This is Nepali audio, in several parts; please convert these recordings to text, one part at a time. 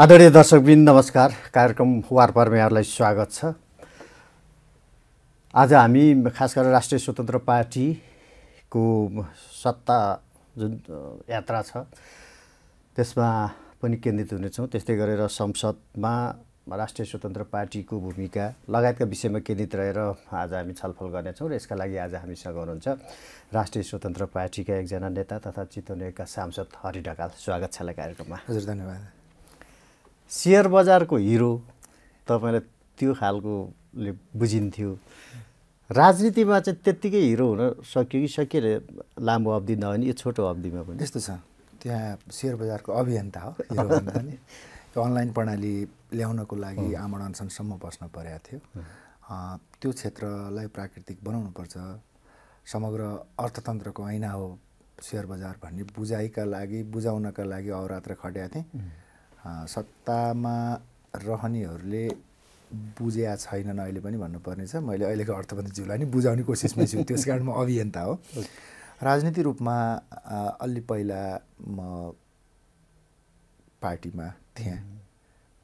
आदरणीय दर्शकबिन नमस्कार कार्यक्रम वारपरमा यहाँहरूलाई स्वागत छ आज हामी खास गरेर राष्ट्रिय स्वतन्त्र पार्टीको सत्ता जुन यात्रा छ त्यसमा पनि केन्द्रित हुनेछौँ त्यस्तै गरेर संसदमा राष्ट्रिय स्वतन्त्र पार्टीको भूमिका लगायतका विषयमा केन्द्रित रहेर आज हामी छलफल गर्नेछौँ र यसका लागि आज हामीसँग हुनुहुन्छ राष्ट्रिय स्वतन्त्र पार्टीका एकजना नेता तथा चितवनका सांसद हरि ढकाल स्वागत छ कार्यक्रममा हजुर धन्यवाद सेयर बजारको हिरो तपाईँलाई त्यो खालकोले बुझिन्थ्यो राजनीतिमा चाहिँ त्यत्तिकै हिरो हुन सक्यो कि अरे लामो अवधि नभए यो छोटो अवधिमा पनि त्यस्तो छ त्यहाँ सेयर बजारको अभियन्ता हो अनलाइन प्रणाली ल्याउनको लागि आमरण अनसनसम्म बस्न परेको थियो त्यो क्षेत्रलाई प्राकृतिक बनाउनुपर्छ समग्र अर्थतन्त्रको ऐना हो सेयर बजार भन्ने बुझाइका लागि बुझाउनका लागि अवरात्र खटेका थिएँ सत्तामा रहनेहरूले बुझेका छैनन् अहिले पनि भन्नुपर्नेछ मैले अहिलेको अर्थमन्त्रीज्यूलाई नि बुझाउने कोसिसमै छु त्यस कारण म अभियन्ता हो राजनीति रूपमा अलि पहिला म पार्टीमा थिएँ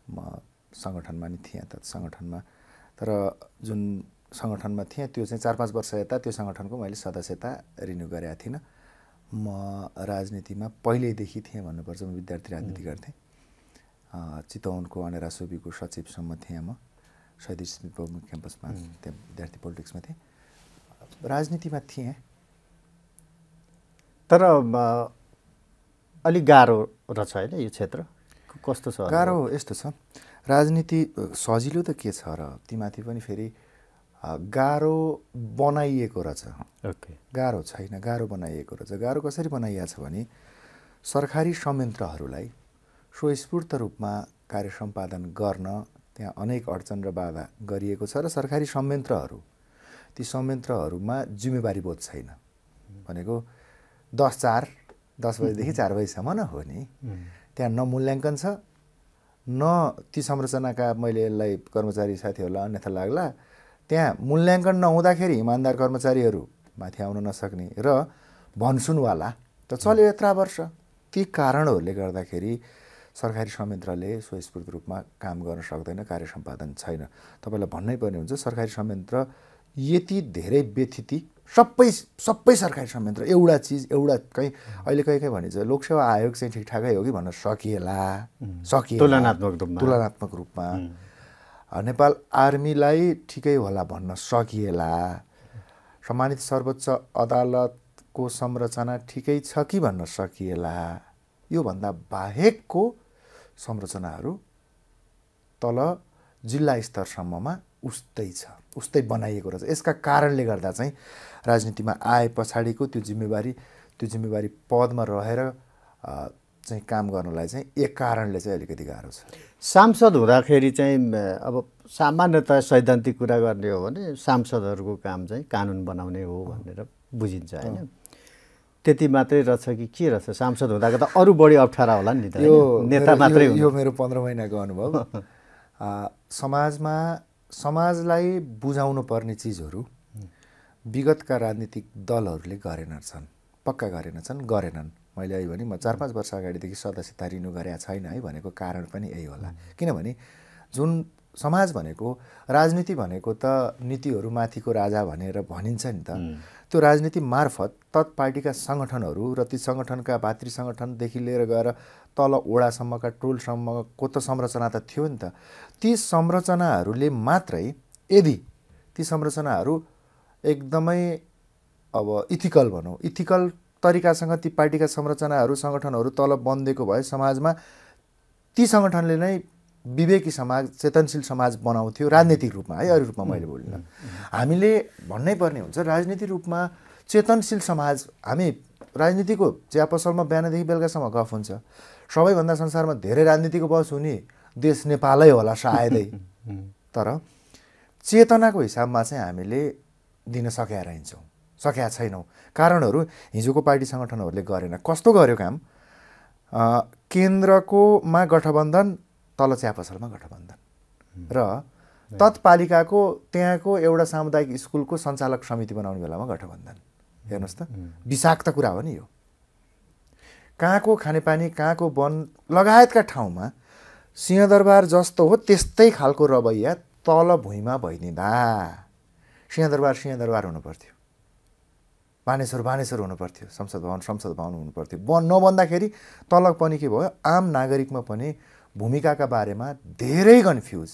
म सङ्गठनमा नि थिएँ त सङ्गठनमा तर जुन सङ्गठनमा थिएँ त्यो चाहिँ चार पाँच वर्ष यता त्यो सङ्गठनको मैले सदस्यता रिन्यू गरेका थिइनँ म राजनीतिमा पहिल्यैदेखि थिएँ भन्नुपर्छ म विद्यार्थी राजनीति गर्थेँ चितवनको अनेरासोबीको सचिवसम्म थिएँ म सैदी स्मृति क्याम्पसमा त्यहाँ विद्यार्थी पोलिटिक्समा थिएँ राजनीतिमा थिएँ तर अलिक गाह्रो रहेछ होइन यो क्षेत्र कस्तो छ गाह्रो यस्तो छ राजनीति सजिलो त के छ र तीमाथि पनि फेरि गाह्रो बनाइएको रहेछ ओके गाह्रो छैन गाह्रो बनाइएको रहेछ गाह्रो कसरी बनाइएको छ भने सरकारी संयन्त्रहरूलाई स्वस्फूर्त रूपमा कार्य सम्पादन गर्न त्यहाँ अनेक अडचन र बाधा गरिएको छ र सरकारी संयन्त्रहरू ती संयन्त्रहरूमा जिम्मेवारी बोध छैन भनेको दस चार दस बजीदेखि चार बजीसम्म न हो नि त्यहाँ न मूल्याङ्कन छ न ती संरचनाका मैले यसलाई कर्मचारी साथीहरूलाई अन्यथा लाग्ला त्यहाँ मूल्याङ्कन नहुँदाखेरि इमान्दार कर्मचारीहरू माथि आउन नसक्ने र भन्सुनवाला त चल्यो यत्र वर्ष ती कारणहरूले गर्दाखेरि सरकारी संयन्त्रले स्वस्फूर्त रूपमा काम गर्न सक्दैन कार्य सम्पादन छैन तपाईँलाई भन्नै पर्ने हुन्छ सरकारी संयन्त्र यति धेरै व्यथिति सबै सबै सरकारी संयन्त्र एउटा चिज एउटा कहीँ अहिले कहीँ कहीँ भनिन्छ लोकसेवा आयोग चाहिँ ठिकठाकै हो कि भन्न सकिएला सकिए तुलनात्मक रूपमा तुलनात्मक रूपमा नेपाल आर्मीलाई ठिकै होला भन्न सकिएला सम्मानित सर्वोच्च अदालतको संरचना ठिकै छ कि भन्न सकिएला योभन्दा बाहेकको संरचनाहरू तल जिल्ला स्तरसम्ममा उस्तै छ उस्तै बनाइएको रहेछ यसका कारणले गर्दा चाहिँ राजनीतिमा आए पछाडिको त्यो जिम्मेवारी त्यो जिम्मेवारी पदमा रहेर चाहिँ काम गर्नलाई चाहिँ एक कारणले चाहिँ अलिकति गाह्रो छ सांसद हुँदाखेरि चाहिँ अब सामान्यतया सैद्धान्तिक कुरा गर्ने हो भने सांसदहरूको काम चाहिँ कानुन बनाउने हो भनेर बुझिन्छ होइन त्यति मात्रै रहेछ कि के रहेछ सांसद हुँदाको त अरू बढी अप्ठ्यारा होला नि त यो नेता मात्रै यो मेरो पन्ध्र महिनाको अनुभव समाजमा समाजलाई बुझाउनु पर्ने चिजहरू विगतका राजनीतिक दलहरूले गरेनन् छन् पक्का छन् गरेनन् मैले अहिले भने म चार पाँच वर्ष अगाडिदेखि सदस्यता रिनु गरेका छैन है भनेको कारण पनि यही होला किनभने जुन समाज भनेको राजनीति भनेको त नीतिहरू माथिको राजा भनेर भनिन्छ नि त त्यो राजनीति मार्फत पार्टीका सङ्गठनहरू र ती सङ्गठनका भातृ सङ्गठनदेखि लिएर गएर तल ओडासम्मका टोलसम्मको त संरचना त थियो नि त ती संरचनाहरूले मात्रै यदि ती संरचनाहरू एकदमै अब इथिकल भनौँ इथिकल तरिकासँग ती पार्टीका संरचनाहरू सङ्गठनहरू तल बन्देको भए समाजमा ती सङ्गठनले नै विवेकी समाज चेतनशील समाज बनाउँथ्यो राजनीतिक रूपमा है अरू रूपमा मैले भोलिन हामीले भन्नै पर्ने हुन्छ राजनीतिक रूपमा चेतनशील समाज हामी राजनीतिको चिया पसलमा बिहानदेखि बेलुकासम्म गफ हुन्छ सबैभन्दा संसारमा धेरै राजनीतिको बस हुने देश नेपालै होला सायदै तर चेतनाको हिसाबमा चाहिँ हामीले दिन सकेका रहन्छौँ सकेका छैनौँ कारणहरू हिजोको पार्टी सङ्गठनहरूले गरेन कस्तो गर्यो काम केन्द्रकोमा गठबन्धन तल चिया पसलमा गठबन्धन र तत्पालिकाको त्यहाँको एउटा सामुदायिक स्कुलको सञ्चालक समिति बनाउने बेलामा गठबन्धन हेर्नुहोस् त विषाक्त कुरा हो नि यो कहाँको खानेपानी कहाँको वन लगायतका ठाउँमा सिंहदरबार जस्तो हो त्यस्तै खालको रवैया तल भुइँमा भइदिँदा सिंहदरबार सिंहदरबार हुनुपर्थ्यो बानेश्वर बानेश्वर हुनुपर्थ्यो संसद भवन संसद भवन हुनुपर्थ्यो वन नबन्दाखेरि तल पनि के भयो आम नागरिकमा पनि भूमिकाका बारेमा धेरै कन्फ्युज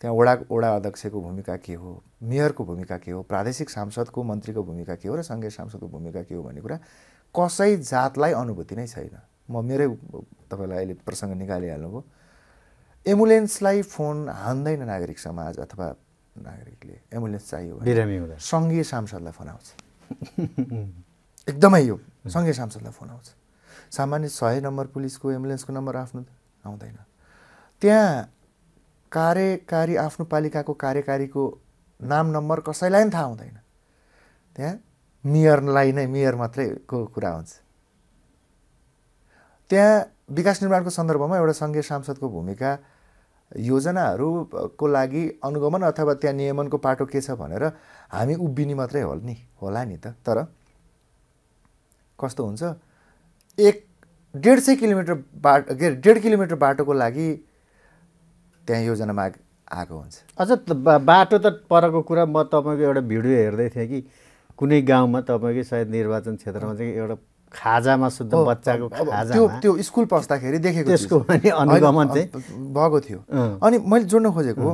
त्यहाँ वडा वडा अध्यक्षको भूमिका के हो मेयरको भूमिका के हो प्रादेशिक सांसदको मन्त्रीको भूमिका के हो र सङ्घीय सांसदको भूमिका के हो भन्ने कुरा कसै जातलाई अनुभूति नै छैन म मेरै तपाईँलाई अहिले प्रसङ्ग निकालिहाल्नुभयो एम्बुलेन्सलाई फोन हान्दैन नागरिक समाज अथवा नागरिकले एम्बुलेन्स चाहियो सङ्घीय सांसदलाई फोन आउँछ एकदमै यो सङ्घीय सांसदलाई फोन आउँछ सामान्य सय नम्बर पुलिसको एम्बुलेन्सको नम्बर आफ्नो आउँदैन त्यहाँ कार्यकारी आफ्नो पालिकाको कार्यकारीको नाम नम्बर कसैलाई पनि थाहा हुँदैन त्यहाँ मेयरलाई नै मेयर मात्रैको कुरा हुन्छ त्यहाँ विकास निर्माणको सन्दर्भमा एउटा सङ्घीय सांसदको भूमिका योजनाहरूको लागि अनुगमन अथवा त्यहाँ नियमनको पाटो के छ भनेर हामी उभिने मात्रै हो नि होला नि त तर कस्तो हुन्छ एक डेढ सय किलोमिटर बाटो के अरे डेढ किलोमिटर बाटोको लागि त्यहाँ योजनामा आएको हुन्छ अझ बाटो त परको कुरा म तपाईँको एउटा भिडियो हेर्दै थिएँ कि कुनै गाउँमा तपाईँकै सायद निर्वाचन क्षेत्रमा चाहिँ एउटा खाजामा शुद्ध बच्चाको खाजा त्यो त्यो स्कुल पस्दाखेरि देखेको त्यसको पनि अनुगमन चाहिँ भएको थियो अनि मैले जोड्न खोजेको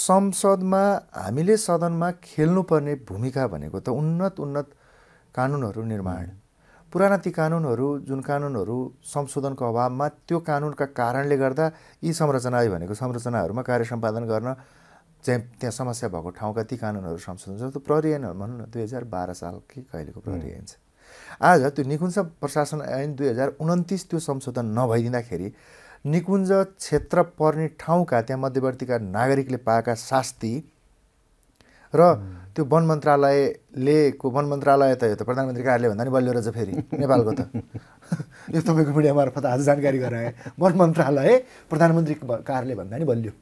संसदमा हामीले सदनमा खेल्नुपर्ने भूमिका भनेको त उन्नत उन्नत कानुनहरू निर्माण पुराना ती कानुनहरू जुन कानुनहरू संशोधनको अभावमा त्यो कानुनका कारणले गर्दा यी संरचना भनेको संरचनाहरूमा कार्य सम्पादन गर्न चाहिँ त्यहाँ समस्या भएको ठाउँका ती कानुनहरू संशोधन छ त्यो भनौँ न दुई हजार बाह्र सालकै कहिलेको प्रहरी छ आज त्यो निकुञ्ज प्रशासन ऐन दुई हजार उन्तिस त्यो संशोधन नभइदिँदाखेरि निकुञ्ज क्षेत्र पर्ने ठाउँका त्यहाँ मध्यवर्तीका नागरिकले पाएका शास्ति र त्यो वन को वन मन्त्रालय त यो त प्रधानमन्त्री कार्यालय भन्दा नि बलियो रहेछ फेरि नेपालको त यो तपाईँको मिडिया मार्फत आज जानकारी गराए वन मन्त्रालय प्रधानमन्त्री कार्यालय भन्दा नि बलियो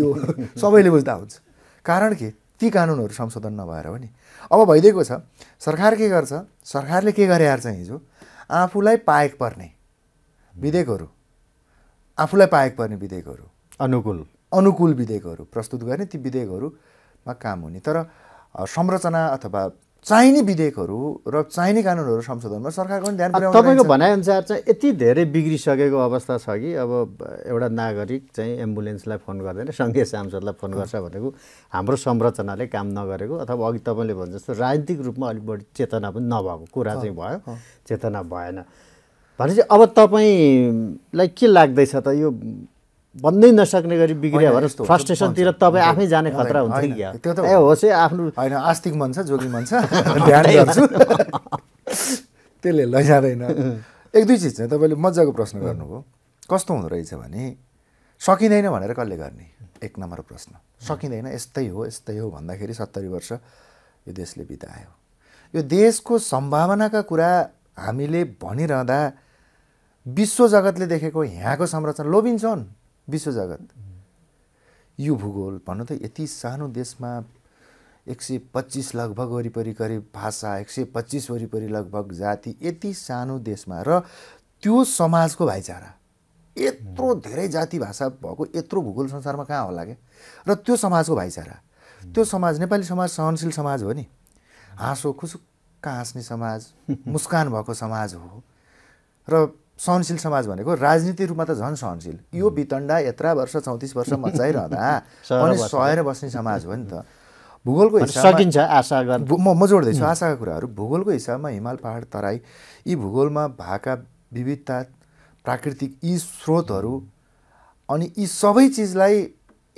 यो सबैले बुझ्दा हुन्छ कारण के ती कानुनहरू संशोधन नभएर हो नि अब भइदिएको छ सरकार के गर्छ सरकारले के गरे चाहिँ हिजो आफूलाई पाएक पर्ने विधेयकहरू आफूलाई पाएक पर्ने विधेयकहरू अनुकूल अनुकूल विधेयकहरू प्रस्तुत गर्ने ती विधेयकहरू मा काम हुने तर संरचना अथवा चाहिने विधेयकहरू र चाहिने कानुनहरू संशोधनमा सरकारको पनि ध्यान तपाईँको भनाइअनुसार चाहिँ यति धेरै बिग्रिसकेको अवस्था छ कि अब एउटा नागरिक चाहिँ एम्बुलेन्सलाई फोन गर्दैन सङ्घीय सांसदलाई फोन गर्छ भनेको हाम्रो संरचनाले काम नगरेको अथवा अघि तपाईँले भने जस्तो राजनीतिक रूपमा अलिक बढी चेतना पनि नभएको कुरा चाहिँ भयो चेतना भएन भनेपछि अब तपाईँलाई के लाग्दैछ त यो बन्दै नसक्ने गरी बिग्रियो भने फ्रस्ट्रेसनतिर तपाईँ आफै जाने खतरा हुन्छ नि त्यो त होस् आफ्नो होइन आस्तिक मन छ जोगी मन छ ध्यान गर्छु त्यसले लैजाँदैन एक दुई चिज चाहिँ तपाईँले मजाको प्रश्न गर्नुभयो कस्तो हुँदो रहेछ भने सकिँदैन भनेर कसले गर्ने एक नम्बर प्रश्न सकिँदैन यस्तै हो यस्तै हो भन्दाखेरि सत्तरी वर्ष यो देशले बितायो यो देशको सम्भावनाका कुरा हामीले भनिरहँदा विश्व जगतले देखेको यहाँको संरचना लोभिन्छन् विश्व जगत यो भूगोल भन्नु त यति सानो देशमा एक सय पच्चिस लगभग वरिपरि करिब भाषा एक सय पच्चिस वरिपरि लगभग जाति यति सानो देशमा र त्यो समाजको भाइचारा यत्रो धेरै जाति भाषा भएको यत्रो भूगोल संसारमा कहाँ होला क्या र त्यो समाजको भाइचारा त्यो समाज नेपाली समाज सहनशील समाज हो नि हाँसो खुसुक्क हाँस्ने समाज मुस्कान भएको समाज हो र सहनशील समाज भनेको राजनीतिक रूपमा त झन् सहनशील यो वितण्डा यत्र वर्ष चौतिस वर्ष मचाइरहँदा अनि सहेर बस्ने समाज हो नि त भूगोलको सकिन्छ आशा म म जोड्दैछु आशाका कुराहरू भूगोलको हिसाबमा हिमाल पहाड तराई यी भूगोलमा भएका विविधता प्राकृतिक यी स्रोतहरू अनि यी सबै चिजलाई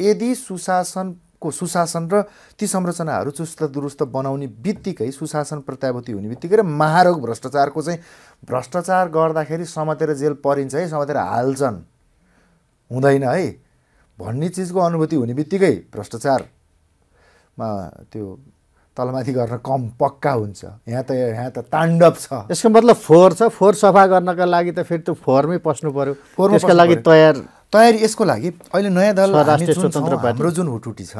यदि सुशासन को सुशासन र ती संरचनाहरू चुस्त दुरुस्त बनाउने बित्तिकै सुशासन प्रत्याभूति हुने बित्तिकै र महारोग भ्रष्टाचारको चाहिँ भ्रष्टाचार गर्दाखेरि समातेर जेल परिन्छ है समातेर हाल्छन् हुँदैन है भन्ने चिजको अनुभूति हुने बित्तिकै भ्रष्टाचारमा त्यो तलमाथि गर्न कम पक्का हुन्छ यहाँ त यहाँ त ताण्डव छ यसको मतलब फोहोर छ फोहोर सफा गर्नका लागि त फेरि त्यो फोहोरमै पस्नु पऱ्यो फोहोर त्यसका लागि तयार तयारी यसको लागि अहिले नयाँ दल हाम्रो जुन हुटुटी छ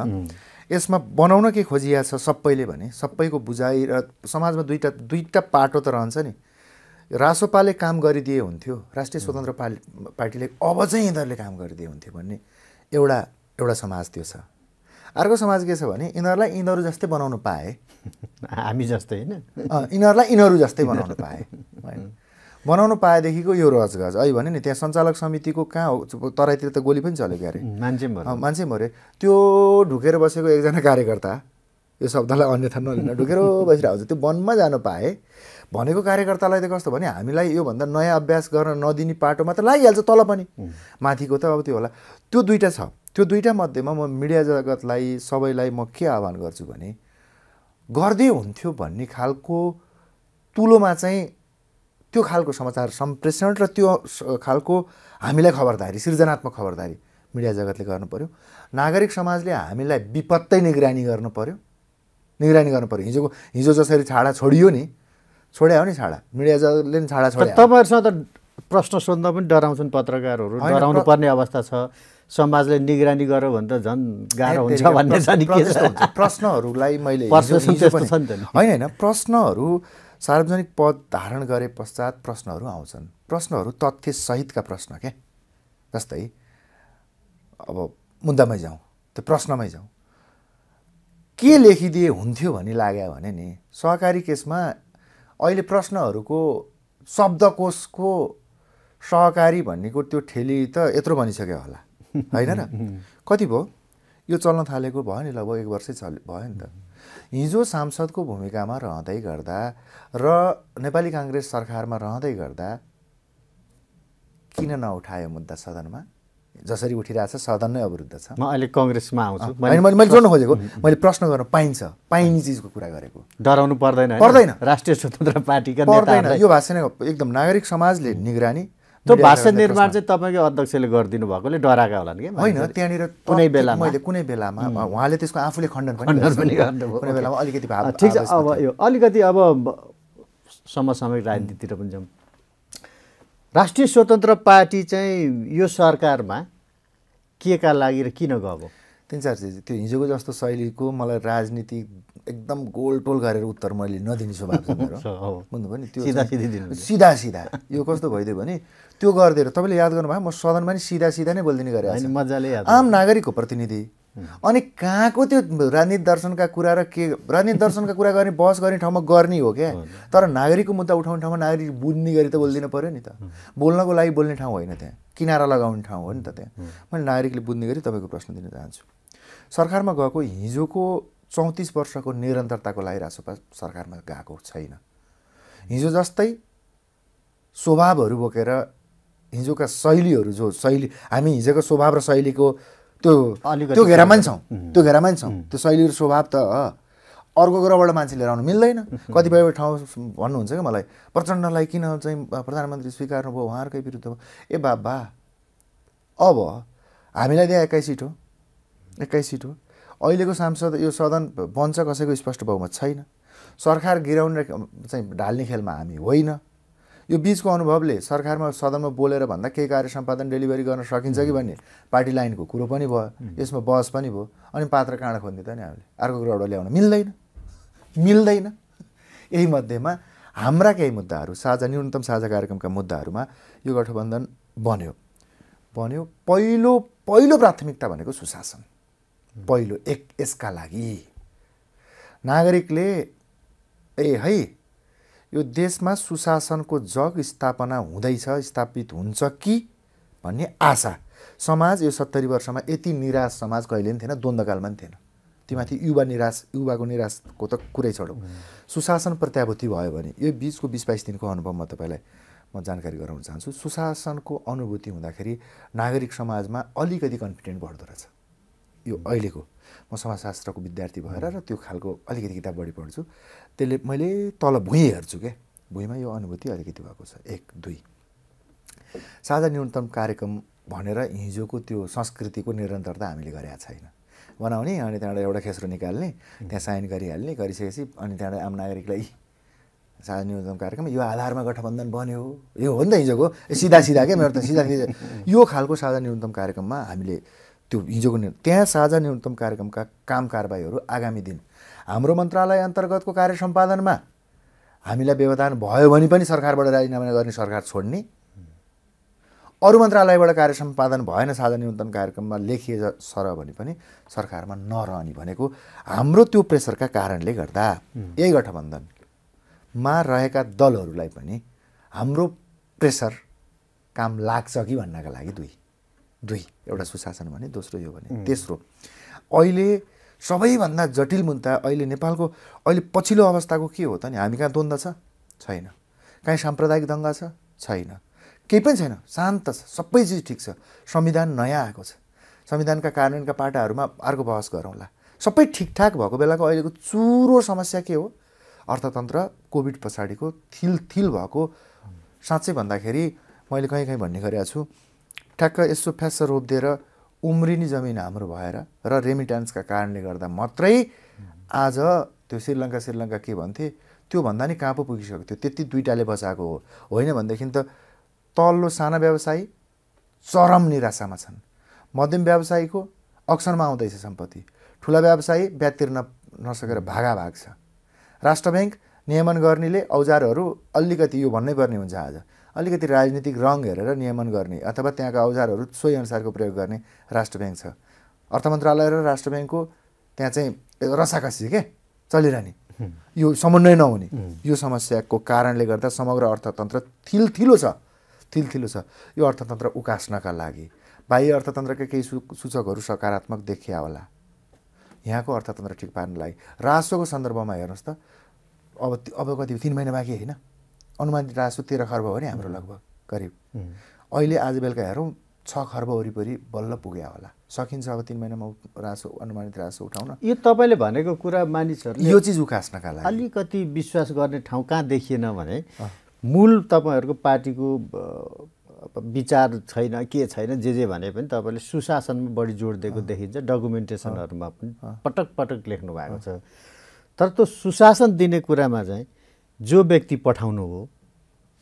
यसमा बनाउन के खोजिया छ सबैले भने सबैको बुझाइ र समाजमा दुईवटा दुईवटा पाटो त रहन्छ नि रासोपाले काम गरिदिए हुन्थ्यो राष्ट्रिय स्वतन्त्र पार्टी पार्टीले अब चाहिँ यिनीहरूले काम गरिदिए हुन्थ्यो भन्ने एउटा एउटा समाज त्यो छ अर्को समाज के छ भने यिनीहरूलाई यिनीहरू जस्तै बनाउनु पाए हामी जस्तै होइन यिनीहरूलाई यिनीहरू जस्तै बनाउनु पाए होइन बनाउनु पाएदेखिको यो रजगाज है भने नि त्यहाँ सञ्चालक समितिको कहाँ हो तराईतिर त गोली पनि चलेको अरे मान्छे मान्छे मऱ्यो त्यो ढुकेर बसेको एकजना कार्यकर्ता यो शब्दलाई अन्यथा नलिन ढुकेर बसिरहेको छ त्यो वनमा जानु पाए भनेको कार्यकर्तालाई त कस्तो भने हामीलाई योभन्दा नयाँ अभ्यास गर्न नदिने पाटोमा त लागिहाल्छ तल पनि माथिको त अब त्यो होला त्यो दुइटा छ त्यो दुइटा मध्येमा म मिडिया जगतलाई सबैलाई म के आह्वान गर्छु भने गर्दै हुन्थ्यो भन्ने खालको तुलोमा चाहिँ त्यो खालको समाचार सम्प्रेषण र त्यो खालको हामीलाई खबरदारी सृजनात्मक खबरदारी मिडिया जगतले गर्नु पऱ्यो नागरिक समाजले हामीलाई विपत्तै निगरानी गर्नु पऱ्यो निगरानी गर्नु पऱ्यो हिजोको हिजो जसरी छाडा छोडियो नि छोड्यायो नि छाडा मिडिया जगतले नि छाडा छोड्यो तपाईँहरूसँग त प्रश्न सोध्दा पनि डराउँछन् पत्रकारहरू डराउनु पर्ने अवस्था छ समाजले निगरानी गर्यो भने त झन् गाह्रो हुन्छ भन्ने प्रश्नहरूलाई मैले होइन होइन प्रश्नहरू सार्वजनिक पद धारण गरे पश्चात प्रश्नहरू आउँछन् प्रश्नहरू तथ्यसहितका प्रश्न क्या जस्तै अब मुद्दामै जाउँ त्यो प्रश्नमै जाउँ के लेखिदिए हुन्थ्यो भन्ने लाग्यो भने नि सहकारी केसमा अहिले प्रश्नहरूको शब्दकोशको सहकारी भन्नेको त्यो ठेली त यत्रो भनिसक्यो होला होइन र कति भयो यो चल्न थालेको भयो नि लगभग एक वर्षै चल भयो नि त हिजो सांसदको भूमिकामा रहँदै गर्दा र नेपाली काङ्ग्रेस सरकारमा रहँदै गर्दा किन नउठायो मुद्दा सदनमा जसरी उठिरहेछ सदन नै अवरुद्ध छ म अहिले कङ्ग्रेसमा आउँछु मैले मैले जोड्नु खोजेको मैले प्रश्न गर्न पाइन्छ पाइने चिजको कुरा गरेको डराउनु पर्दैन पर्दैन राष्ट्रिय स्वतन्त्र पार्टीका पर्दैन यो भाषा नै एकदम नागरिक समाजले निगरानी त्यो भाषा निर्माण चाहिँ तपाईँको अध्यक्षले गरिदिनु भएकोले डराएका होला नि होइन त्यहाँनिर कुनै बेला मैले कुनै बेलामा उहाँले त्यसको आफूले खण्डन पनि कुनै बेलामा अलिकति भाव ठिक छ अब यो अलिकति अब समसामयिक राजनीतितिर पनि जाउँ राष्ट्रिय स्वतन्त्र पार्टी चाहिँ यो सरकारमा के का लागि र किन गएको तिन चार चिज त्यो हिजोको जस्तो शैलीको मलाई राजनीतिक एकदम गोल टोल गरेर उत्तर मैले नदिने स्वभाव छ मेरो बुझ्नुभयो नि त्यो सिधा सिधा सिधा यो कस्तो भइदियो भने त्यो गरिदिएर तपाईँले याद गर्नुभयो म सदनमा नि सिधा सिधा नै बोलिदिने गरेँ मजाले आम नागरिकको प्रतिनिधि अनि कहाँको त्यो राजनीति दर्शनका कुरा र के राजनीति दर्शनका कुरा गर्ने बहस गर्ने ठाउँमा गर्ने हो क्या तर नागरिकको मुद्दा उठाउने ठाउँमा नागरिक बुझ्ने गरी त बोलिदिनु पऱ्यो नि त बोल्नको लागि बोल्ने ठाउँ होइन त्यहाँ किनारा लगाउने ठाउँ हो नि त त्यहाँ मैले नागरिकले बुझ्ने गरी तपाईँको प्रश्न दिन चाहन्छु सरकारमा गएको हिजोको चौतिस वर्षको निरन्तरताको लागि राजसभा सरकारमा गएको छैन हिजो जस्तै स्वभावहरू बोकेर हिजोका शैलीहरू जो शैली हामी हिजोको स्वभाव र शैलीको त्यो त्यो घेरामा नि छौँ त्यो घेरामा नि छौँ त्यो शैली र स्वभाव त अर्को ग्रहबाट मान्छे लिएर आउनु मिल्दैन कतिपय ठाउँ भन्नुहुन्छ क्या मलाई प्रचण्डलाई किन चाहिँ प्रधानमन्त्री स्वीकार्नुभयो उहाँहरूकै विरुद्ध ए बाबा अब हामीलाई त्यहाँ एक्काइस सिट हो एक्काइस सिट हो अहिलेको सांसद यो सदन बन्छ कसैको स्पष्ट बहुमत छैन सरकार गिराउने चाहिँ ढाल्ने खेलमा हामी होइन यो बिचको अनुभवले सरकारमा सदनमा बोलेर भन्दा केही कार्य सम्पादन डेलिभरी गर्न सकिन्छ कि भन्ने पार्टी लाइनको कुरो पनि भयो यसमा बहस पनि भयो अनि पात्र काँडा खोज्ने त नि हामीले अर्को कुरोबाट ल्याउन मिल्दैन मिल्दैन यही मध्येमा हाम्रा केही मुद्दाहरू साझा न्यूनतम साझा कार्यक्रमका मुद्दाहरूमा यो गठबन्धन बन्यो बन्यो पहिलो पहिलो प्राथमिकता भनेको सुशासन पहिलो एक यसका लागि नागरिकले ए है यो देशमा सुशासनको जग स्थापना हुँदैछ स्थापित हुन्छ कि भन्ने आशा समाज यो सत्तरी वर्षमा यति निराश समाज कहिले पनि थिएन द्वन्द्वकालमा पनि थिएन तीमाथि युवा निराश युवाको निराशको त कुरै छोडौँ सुशासन प्रत्याभूति भयो भने यो बिचको बिस बाइस दिनको अनुभव म तपाईँलाई म जानकारी गराउन चाहन्छु सुशासनको अनुभूति हुँदाखेरि नागरिक समाजमा अलिकति कन्फिडेन्ट बढ्दो रहेछ यो अहिलेको म समाजशास्त्रको विद्यार्थी भएर र त्यो खालको अलिकति किताब बढी पढ्छु त्यसले मैले तल भुइँ हेर्छु क्या भुइँमा यो अनुभूति अलिकति भएको छ एक दुई साझा न्यूनतम कार्यक्रम भनेर हिजोको त्यो संस्कृतिको निरन्तरता हामीले गरेका छैन बनाउने अनि त्यहाँबाट एउटा खेस्रो निकाल्ने त्यहाँ साइन गरिहाल्ने गरिसकेपछि अनि त्यहाँबाट आम नागरिकलाई साझा न्यूनतम कार्यक्रम यो आधारमा गठबन्धन बन्यो यो हो नि त हिजोको सिधा सिधा क्या मेरो त सिधा सिधा यो खालको साझा न्यूनतम कार्यक्रममा हामीले त्यो हिजोको नि त्यहाँ साझा न्यूनतम कार्यक्रमका काम कारबाहीहरू आगामी दिन हाम्रो मन्त्रालय अन्तर्गतको कार्य सम्पादनमा हामीलाई व्यवधान भयो भने पनि सरकारबाट राजीनामा गर्ने सरकार छोड्ने अरू मन्त्रालयबाट कार्य सम्पादन भएन साझा न्यूनतम कार्यक्रममा लेखिए सर भने पनि सरकारमा नरहने भनेको हाम्रो त्यो प्रेसरका कारणले गर्दा यही गठबन्धनमा रहेका दलहरूलाई पनि हाम्रो प्रेसर काम लाग्छ कि भन्नका लागि दुई दुई एउटा सुशासन भने दोस्रो यो भने तेस्रो अहिले सबैभन्दा जटिल मुद्दा अहिले नेपालको अहिले पछिल्लो अवस्थाको के हो त नि हामी कहाँ द्वन्द्व छ छैन कहीँ साम्प्रदायिक दङ्गा छ छैन केही पनि छैन शान्त छ सबै चिज ठिक छ संविधान नयाँ आएको छ संविधानका कार्यान्वयनका पाटाहरूमा अर्को बहस गरौँला सबै ठिकठाक भएको बेलाको अहिलेको चुरो समस्या के हो अर्थतन्त्र कोभिड पछाडिको थिल थिल भएको साँच्चै भन्दाखेरि मैले कहीँ कहीँ भन्ने गरेको छु ठ्याक्क यसो फ्यास रोपिदिएर उम्रिने जमिन हाम्रो भएर र रेमिटान्सका कारणले गर्दा मात्रै आज त्यो श्रीलङ्का श्रीलङ्का के भन्थे त्योभन्दा नि कहाँ पो पुगिसकेको थियो त्यति दुइटाले बचाएको हो होइन भनेदेखि त तल्लो साना व्यवसायी चरम निराशामा छन् मध्यम व्यवसायीको अक्षरमा आउँदैछ सम्पत्ति ठुला व्यवसायी ब्यातिर न नसकेर भागा भाग छ राष्ट्र ब्याङ्क नियमन गर्नेले औजारहरू अलिकति यो भन्नै पर्ने हुन्छ आज अलिकति राजनीतिक रङ हेरेर नियमन गर्ने अथवा त्यहाँका औजारहरू सोही अनुसारको प्रयोग गर्ने राष्ट्र ब्याङ्क छ अर्थ मन्त्रालय र राष्ट्र ब्याङ्कको त्यहाँ चाहिँ रसाकसी के चलिरहने यो समन्वय नहुने यो समस्याको कारणले गर्दा समग्र अर्थतन्त्र थिलथिलो छ थिलथिलो छ यो अर्थतन्त्र उकास्नका लागि बाह्य अर्थतन्त्रका केही सूचकहरू सकारात्मक देखिया होला यहाँको अर्थतन्त्र ठिक पार्नलाई लागि राजस्वको सन्दर्भमा हेर्नुहोस् त अब अब कति तिन महिना बाँकी होइन अनुमानित राजस्व तेह्र खर्ब हो नि हाम्रो लगभग करिब अहिले आज बेलुका हेरौँ छ खर्ब वरिपरि बल्ल पुग्यो होला सकिन्छ अब तिन महिनामा रासो अनुमानित रासो उठाउन यो तपाईँले भनेको कुरा मानिसहरू यो चिज उकास्नका लागि अलिकति विश्वास गर्ने ठाउँ कहाँ देखिएन भने मूल तपाईँहरूको पार्टीको विचार छैन के छैन जे जे भने पनि तपाईँले सुशासनमा बढी जोड दिएको देखिन्छ डकुमेन्टेसनहरूमा पनि पटक पटक लेख्नु भएको छ तर त्यो सुशासन दिने कुरामा चाहिँ जो व्यक्ति पठाउनु हो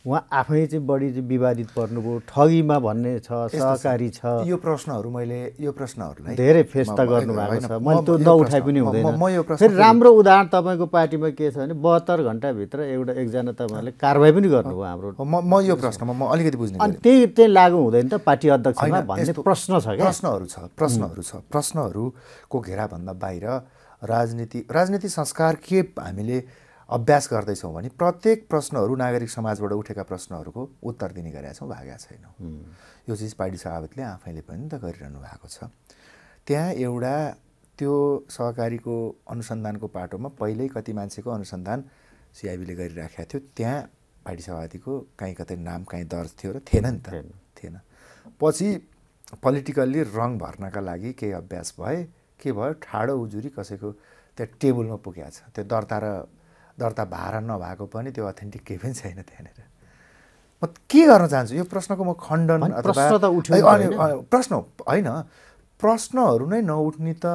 उहाँ आफै चाहिँ बढी चाहिँ विवादित पर्नुभयो ठगीमा भन्ने छ सहकारी छ यो प्रश्नहरू मैले यो प्रश्नहरूलाई धेरै फेस त गर्नुभएको छ मैले त्यो नउठाए पनि हुँदैन म यो फेरि राम्रो उदाहरण तपाईँको पार्टीमा के छ भने बहत्तर घन्टाभित्र एउटा एकजना तपाईँहरूले कारवाही पनि गर्नुभयो हाम्रो म यो प्रश्नमा म अलिकति बुझ्नु अनि त्यही त्यही लागु हुँदैन त पार्टी अध्यक्षमा भन्ने प्रश्न छ क्या प्रश्नहरू छ प्रश्नहरू छ प्रश्नहरूको घेराभन्दा बाहिर राजनीति राजनीति संस्कार के हामीले अभ्यास गर्दैछौँ भने प्रत्येक प्रश्नहरू नागरिक समाजबाट उठेका प्रश्नहरूको उत्तर दिने गरेका छौँ भागेका छैनौँ यो चिज पार्टी सभापतिले आफैले पनि त गरिरहनु भएको छ त्यहाँ एउटा त्यो सहकारीको अनुसन्धानको पाटोमा पहिल्यै कति मान्छेको अनुसन्धान सिआइबीले गरिराखेको थियो त्यहाँ पार्टी सभापतिको काहीँ कतै नाम काहीँ दर्ज थियो र थिएन नि त थिएन पछि पोलिटिकल्ली रङ भर्नका लागि केही अभ्यास भए के भयो ठाडो उजुरी कसैको त्यहाँ टेबलमा पुगेको छ त्यो दर्ता र दर्ता भाडा नभएको पनि त्यो अथेन्टिक केही पनि छैन त्यहाँनिर म के गर्न चाहन्छु यो प्रश्नको म खण्डन अथवा प्रश्न होइन प्रश्नहरू नै नउठ्ने त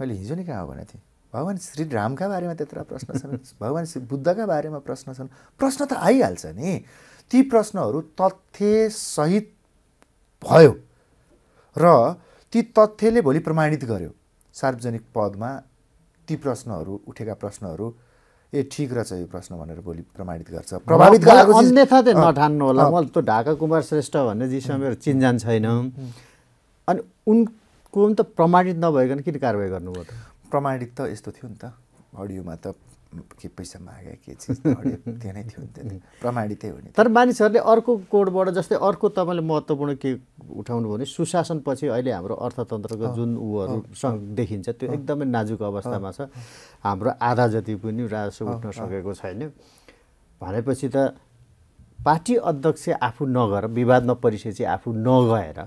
मैले हिजो नै कहाँ भनेको थिएँ भगवान् श्री रामका बारेमा त्यत्र प्रश्न छन् भगवान् श्री बुद्धका बारेमा प्रश्न छन् प्रश्न त आइहाल्छ नि ती प्रश्नहरू तथ्यसहित भयो र ती तथ्यले भोलि प्रमाणित गर्यो सार्वजनिक पदमा ती प्रश्नहरू उठेका प्रश्नहरू ए ठिक रहेछ यो प्रश्न भनेर भोलि प्रमाणित गर्छ प्रभावित अन्यथा चाहिँ नठान्नु होला मैले त ढाका कुमार श्रेष्ठ भन्ने जीसँग मेरो चिन्जान छैन अनि उनको पनि त प्रमाणित नभइकन किन कारवाही गर्नुभयो त प्रमाणित त यस्तो थियो नि त अडियोमा त के पैसा मागे के चिज त्यो नै थियो नि प्रमाणितै हो नि तर मानिसहरूले अर्को कोडबाट जस्तै अर्को तपाईँले महत्त्वपूर्ण के उठाउनु भने सुशासनपछि अहिले हाम्रो अर्थतन्त्रको जुन ऊहरू देखिन्छ त्यो एकदमै नाजुक अवस्थामा छ हाम्रो आधा जति पनि राजस्व उठ्न सकेको छैन भनेपछि त पार्टी अध्यक्ष आफू नगएर विवादमा नपरिसकेपछि आफू नगएर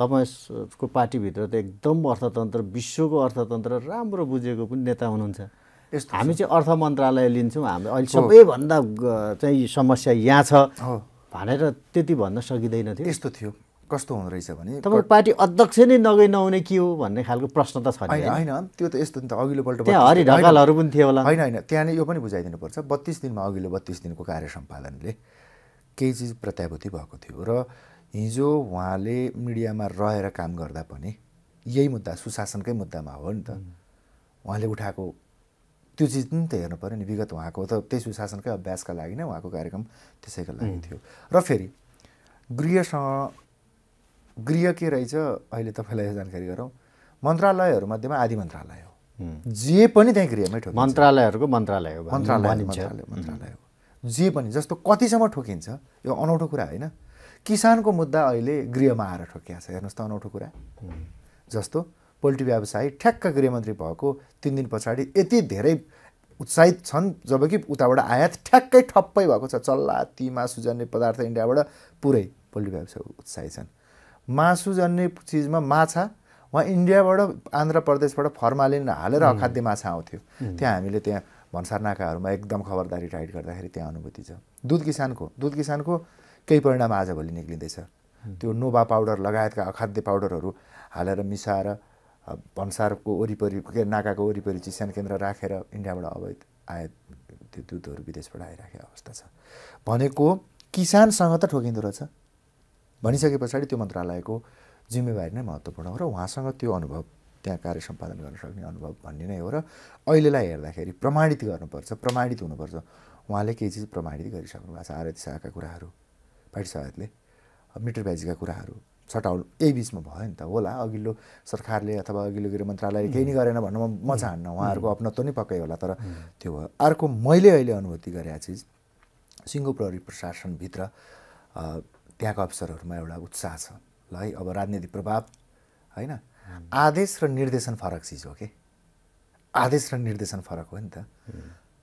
तपाईँको पार्टीभित्र त एकदम अर्थतन्त्र विश्वको अर्थतन्त्र राम्रो बुझेको पनि नेता हुनुहुन्छ हामी चाहिँ अर्थ मन्त्रालय लिन्छौँ हामी अहिले सबैभन्दा चाहिँ समस्या यहाँ छ भनेर त्यति भन्न सकिँदैन थियो यस्तो थियो कस्तो हुँदो रहेछ भने तपाईँको पार्टी अध्यक्ष नै नगई नहुने के हो भन्ने खालको प्रश्न त छैन होइन त्यो त यस्तो नि त अघिल्लोपल्ट हरि पनि थियो होला होइन होइन त्यहाँ नै यो पनि बुझाइदिनुपर्छ बत्तिस दिनमा अघिल्लो बत्तिस दिनको कार्य सम्पादनले केही चिज प्रत्याभूति भएको थियो र हिजो उहाँले मिडियामा रहेर काम गर्दा पनि यही मुद्दा सुशासनकै मुद्दामा हो नि त उहाँले उठाएको त्यो चिज नि त हेर्नु पऱ्यो नि विगत उहाँको त त्यही सुशासनकै अभ्यासका लागि नै उहाँको कार्यक्रम त्यसैको लागि थियो र फेरि गृहसँग गृह के रहेछ अहिले तपाईँलाई जानकारी गरौँ मन्त्रालयहरूमध्येमा आदि मन्त्रालय हो जे पनि त्यहीँ गृहमै ठोक मन्त्रालयहरूको मन्त्रालय हो मन्त्रालय मन्त्रालय मन्त्रालय हो जे पनि जस्तो कतिसम्म ठोकिन्छ यो अनौठो कुरा होइन किसानको मुद्दा अहिले गृहमा आएर ठोकिया छ हेर्नुहोस् त अनौठो कुरा जस्तो पोल्ट्री व्यवसायी ठ्याक्क गृहमन्त्री भएको तिन दिन पछाडि यति धेरै उत्साहित छन् जबकि उताबाट आयात ठ्याक्कै ठप्पै भएको छ चल्ला मासु मासुजन्य पदार्थ इन्डियाबाट पुरै पोल्ट्री व्यवसाय उत्साहित छन् मासु जन्ने चिजमा माछा उहाँ इन्डियाबाट आन्ध्र प्रदेशबाट फर्मालिन हालेर अखाद्य माछा आउँथ्यो त्यहाँ हामीले त्यहाँ भन्सार नाकाहरूमा एकदम खबरदारी टाइट गर्दाखेरि त्यहाँ अनुभूति छ दुध किसानको दुध किसानको केही परिणाम आजभोलि निक्लिँदैछ त्यो नोभा पाउडर लगायतका अखाद्य पाउडरहरू हालेर मिसाएर भन्सारको वरिपरि के नाकाको वरिपरि चिसान केन्द्र राखेर रा, इन्डियाबाट अवैध आए त्यो दुधहरू विदेशबाट आइराखेको अवस्था छ भनेको किसानसँग त ठोकिँदो रहेछ भनिसके पछाडि त्यो मन्त्रालयको जिम्मेवारी नै महत्त्वपूर्ण हो र उहाँसँग त्यो अनुभव त्यहाँ कार्य सम्पादन गर्न सक्ने अनुभव भन्ने नै हो र अहिलेलाई हेर्दाखेरि प्रमाणित गर्नुपर्छ प्रमाणित हुनुपर्छ उहाँले केही चिज प्रमाणित गरिसक्नु भएको छ आरती शाखाका कुराहरू पार्टी सभाहरूले मिटर भ्याजीका कुराहरू छटाउनु यही बिचमा भयो नि त होला अघिल्लो सरकारले अथवा अघिल्लो गृह मन्त्रालयले केही नै गरेन भन्नु म चाहन्न उहाँहरूको अपनत्व नै पक्कै होला तर त्यो भयो अर्को मैले अहिले अनुभूति गरेका चिज सिङ्गो प्रहरी प्रशासनभित्र त्यहाँको अफिसरहरूमा एउटा उत्साह छ ल है अब राजनीतिक प्रभाव होइन आदेश र निर्देशन फरक चिज हो कि आदेश र निर्देशन फरक हो नि त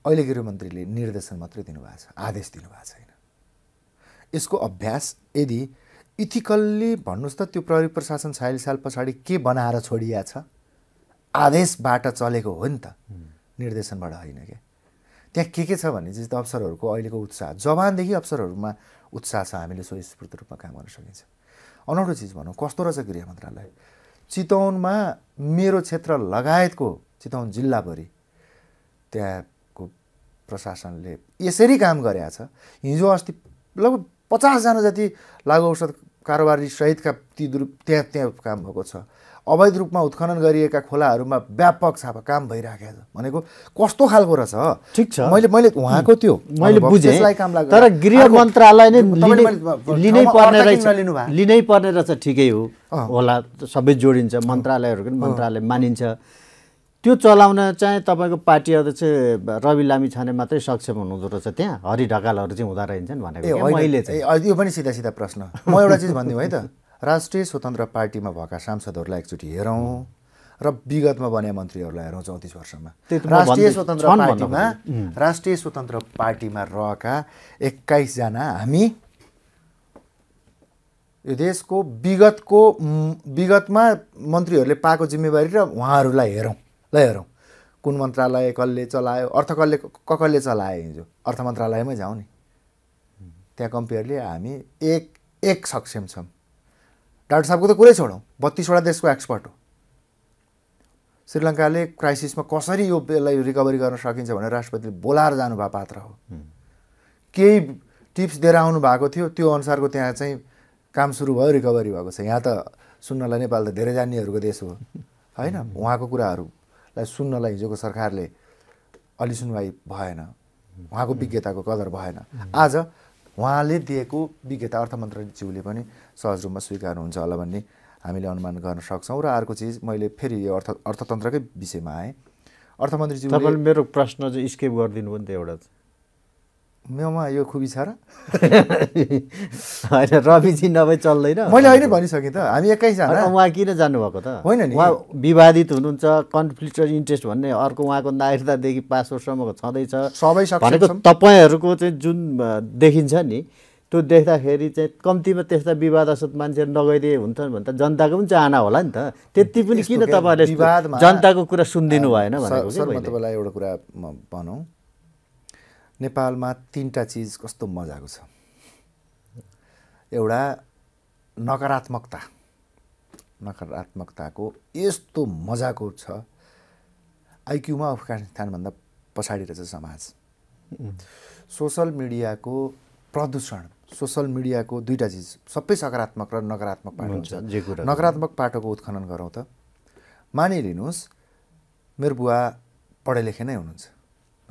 अहिले गृहमन्त्रीले निर्देशन मात्रै दिनुभएको छ आदेश दिनुभएको छैन यसको अभ्यास यदि इथिकल्ली भन्नुहोस् त त्यो प्रहरी प्रशासन छयालिस साल पछाडि के बनाएर छोडिया छ आदेशबाट चलेको हो नि त निर्देशनबाट होइन क्या त्यहाँ के के छ भने चाहिँ अफसरहरूको अहिलेको उत्साह जवानदेखि अफसरहरूमा उत्साह छ हामीले स्वस्फूर्त रूपमा काम गर्न सकिन्छ अनौठो चिज भनौँ कस्तो रहेछ गृह मन्त्रालय चितौनमा मेरो क्षेत्र लगायतको चितौन जिल्लाभरि त्यहाँको प्रशासनले यसरी काम गरेका छ हिजो अस्ति लगभग पचासजना जति लागु औषध कारोबारी सहितका ती त्यहाँ त्यहाँ काम भएको छ अवैध रूपमा उत्खनन गरिएका खोलाहरूमा व्यापक छापा काम भइराखेको छ भनेको कस्तो खालको रहेछ ठिक छ मैले मैले उहाँको त्यो मैले बुझेँ तर गृह मन्त्रालय नै लिनै पर्ने रहेछ लिनै पर्ने रहेछ ठिकै हो होला सबै जोडिन्छ मन्त्रालयहरू पनि मन्त्रालय मानिन्छ त्यो चलाउन चाहिँ तपाईँको पार्टी अध्यक्ष रवि लामी छाने मात्रै सक्षम हुनुहुँदो रहेछ त्यहाँ हरि ढकालहरू चाहिँ हुँदा रहन्छन् भनेको मैले चाहिँ यो पनि सिधा सिधा प्रश्न म एउटा चिज भनिदिउँ है त राष्ट्रिय स्वतन्त्र पार्टीमा भएका सांसदहरूलाई एकचोटि हेरौँ र विगतमा बने मन्त्रीहरूलाई हेरौँ चौतिस वर्षमा राष्ट्रिय स्वतन्त्र पार्टीमा राष्ट्रिय स्वतन्त्र पार्टीमा रहेका एक्काइसजना हामी यो देशको विगतको विगतमा मन्त्रीहरूले पाएको जिम्मेवारी र उहाँहरूलाई हेरौँ ल हेरौँ कुन मन्त्रालय कसले चलायो अर्थ कसले क कसले चलायो हिजो अर्थ मन्त्रालयमै जाउँ नि त्यहाँ कम्पेयरले हामी एक एक सक्षम छौँ डाक्टर साहबको त कुरै छोडौँ बत्तिसवटा देशको एक्सपर्ट हो श्रीलङ्काले क्राइसिसमा कसरी यो यसलाई रिकभरी गर्न सकिन्छ भनेर राष्ट्रपतिले बोलाएर जानुभएको पात्र हो केही टिप्स दिएर आउनु भएको थियो त्यो अनुसारको त्यहाँ चाहिँ काम सुरु भयो रिकभरी भएको छ यहाँ त सुन्नलाई नेपाल त धेरै जान्नेहरूको देश हो होइन उहाँको कुराहरू लाई सुन्नलाई हिजोको सरकारले अलि सुनवाई भएन उहाँको विज्ञताको कदर भएन आज उहाँले दिएको विज्ञता अर्थमन्त्रीज्यूले पनि सहज रूपमा स्वीकार्नुहुन्छ होला भन्ने हामीले अनुमान गर्न सक्छौँ र अर्को चिज मैले फेरि यो अर्थ अर्थतन्त्रकै विषयमा आएँ अर्थमन्त्रीज्यू मेरो प्रश्न चाहिँ स्केप गरिदिनु पनि त एउटा मेरोमा यो खुबी छ र होइन रवि नभए चल्दैन मैले अहिले भनिसकेँ त हामी एक्काइसजना उहाँ किन जानुभएको त होइन नि उहाँ विवादित हुनुहुन्छ कन्फ्लिक्ट अफ इन्ट्रेस्ट भन्ने अर्को उहाँको नागरिकतादेखि पासपोर्टसम्मको छँदैछ सबै भनेको तपाईँहरूको चाहिँ जुन देखिन्छ नि त्यो देख्दाखेरि चाहिँ कम्तीमा त्यस्ता विवादस्पद मान्छेहरू नगइदिए हुन्छन् भने त जनताको पनि चाहना होला नि त त्यति पनि किन तपाईँहरूले जनताको कुरा सुनिदिनु भएन भनेर तपाईँलाई एउटा कुरा म भनौँ नेपालमा तिनवटा चिज कस्तो मजाको छ एउटा नकारात्मकता नकारात्मकताको यस्तो मजाको छ आइक्यूमा अफगानिस्तानभन्दा पछाडि रहेछ समाज सोसल मिडियाको प्रदूषण सोसल मिडियाको दुईवटा चिज सबै सकारात्मक र नकारात्मक पाटो हुन्छ नकारात्मक पाटोको उत्खनन गरौँ त मानिलिनुहोस् मेरो बुवा पढे लेखे नै हुनुहुन्छ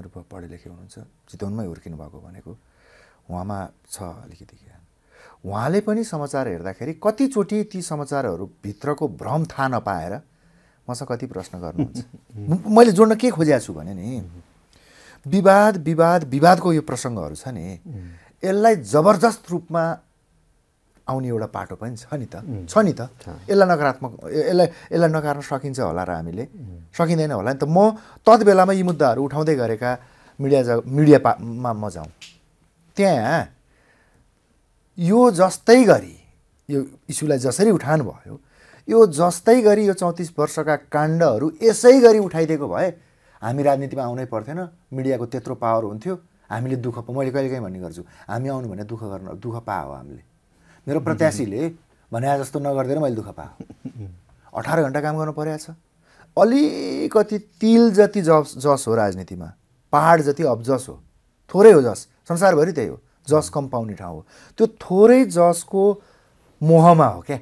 रूपमा पढे लेखे हुनुहुन्छ चितवनमै हुर्किनु भएको भनेको उहाँमा छ अलिकति ज्ञान उहाँले पनि समाचार हेर्दाखेरि कतिचोटि ती समाचारहरूभित्रको भ्रम थाहा नपाएर मसँग कति प्रश्न गर्नुहुन्छ मैले जोड्न के खोजेको छु भने नि विवाद विवाद विवादको यो प्रसङ्गहरू छ नि यसलाई जबरजस्त रूपमा आउने एउटा पाटो पनि छ नि त छ नि त यसलाई नकारात्मक यसलाई यसलाई नकार्न सकिन्छ होला र हामीले सकिँदैन होला नि त म तत् बेलामा यी मुद्दाहरू उठाउँदै गरेका मिडिया जग मिडिया पामा म जाउँ त्यहाँ यो जस्तै गरी यो इस्युलाई जसरी उठान भयो यो जस्तै गरी यो चौतिस वर्षका काण्डहरू यसै गरी उठाइदिएको भए हामी राजनीतिमा आउनै पर्थेन मिडियाको त्यत्रो पावर हुन्थ्यो हामीले दुःख मैले कहिलेकाहीँ भन्ने गर्छु हामी आउनु भने दुःख गर्न दुःख हो हामीले मेरो प्रत्याशीले भने जस्तो नगरिदिएर मैले दुःख पाएँ अठार घन्टा काम गर्नु परेको छ अलिकति तिल जति जस जस हो राजनीतिमा पाहाड जति अब्जस हो थोरै हो जस संसारभरि त्यही हो जस कम पाउने ठाउँ हो त्यो थोरै जसको मोहमा हो क्या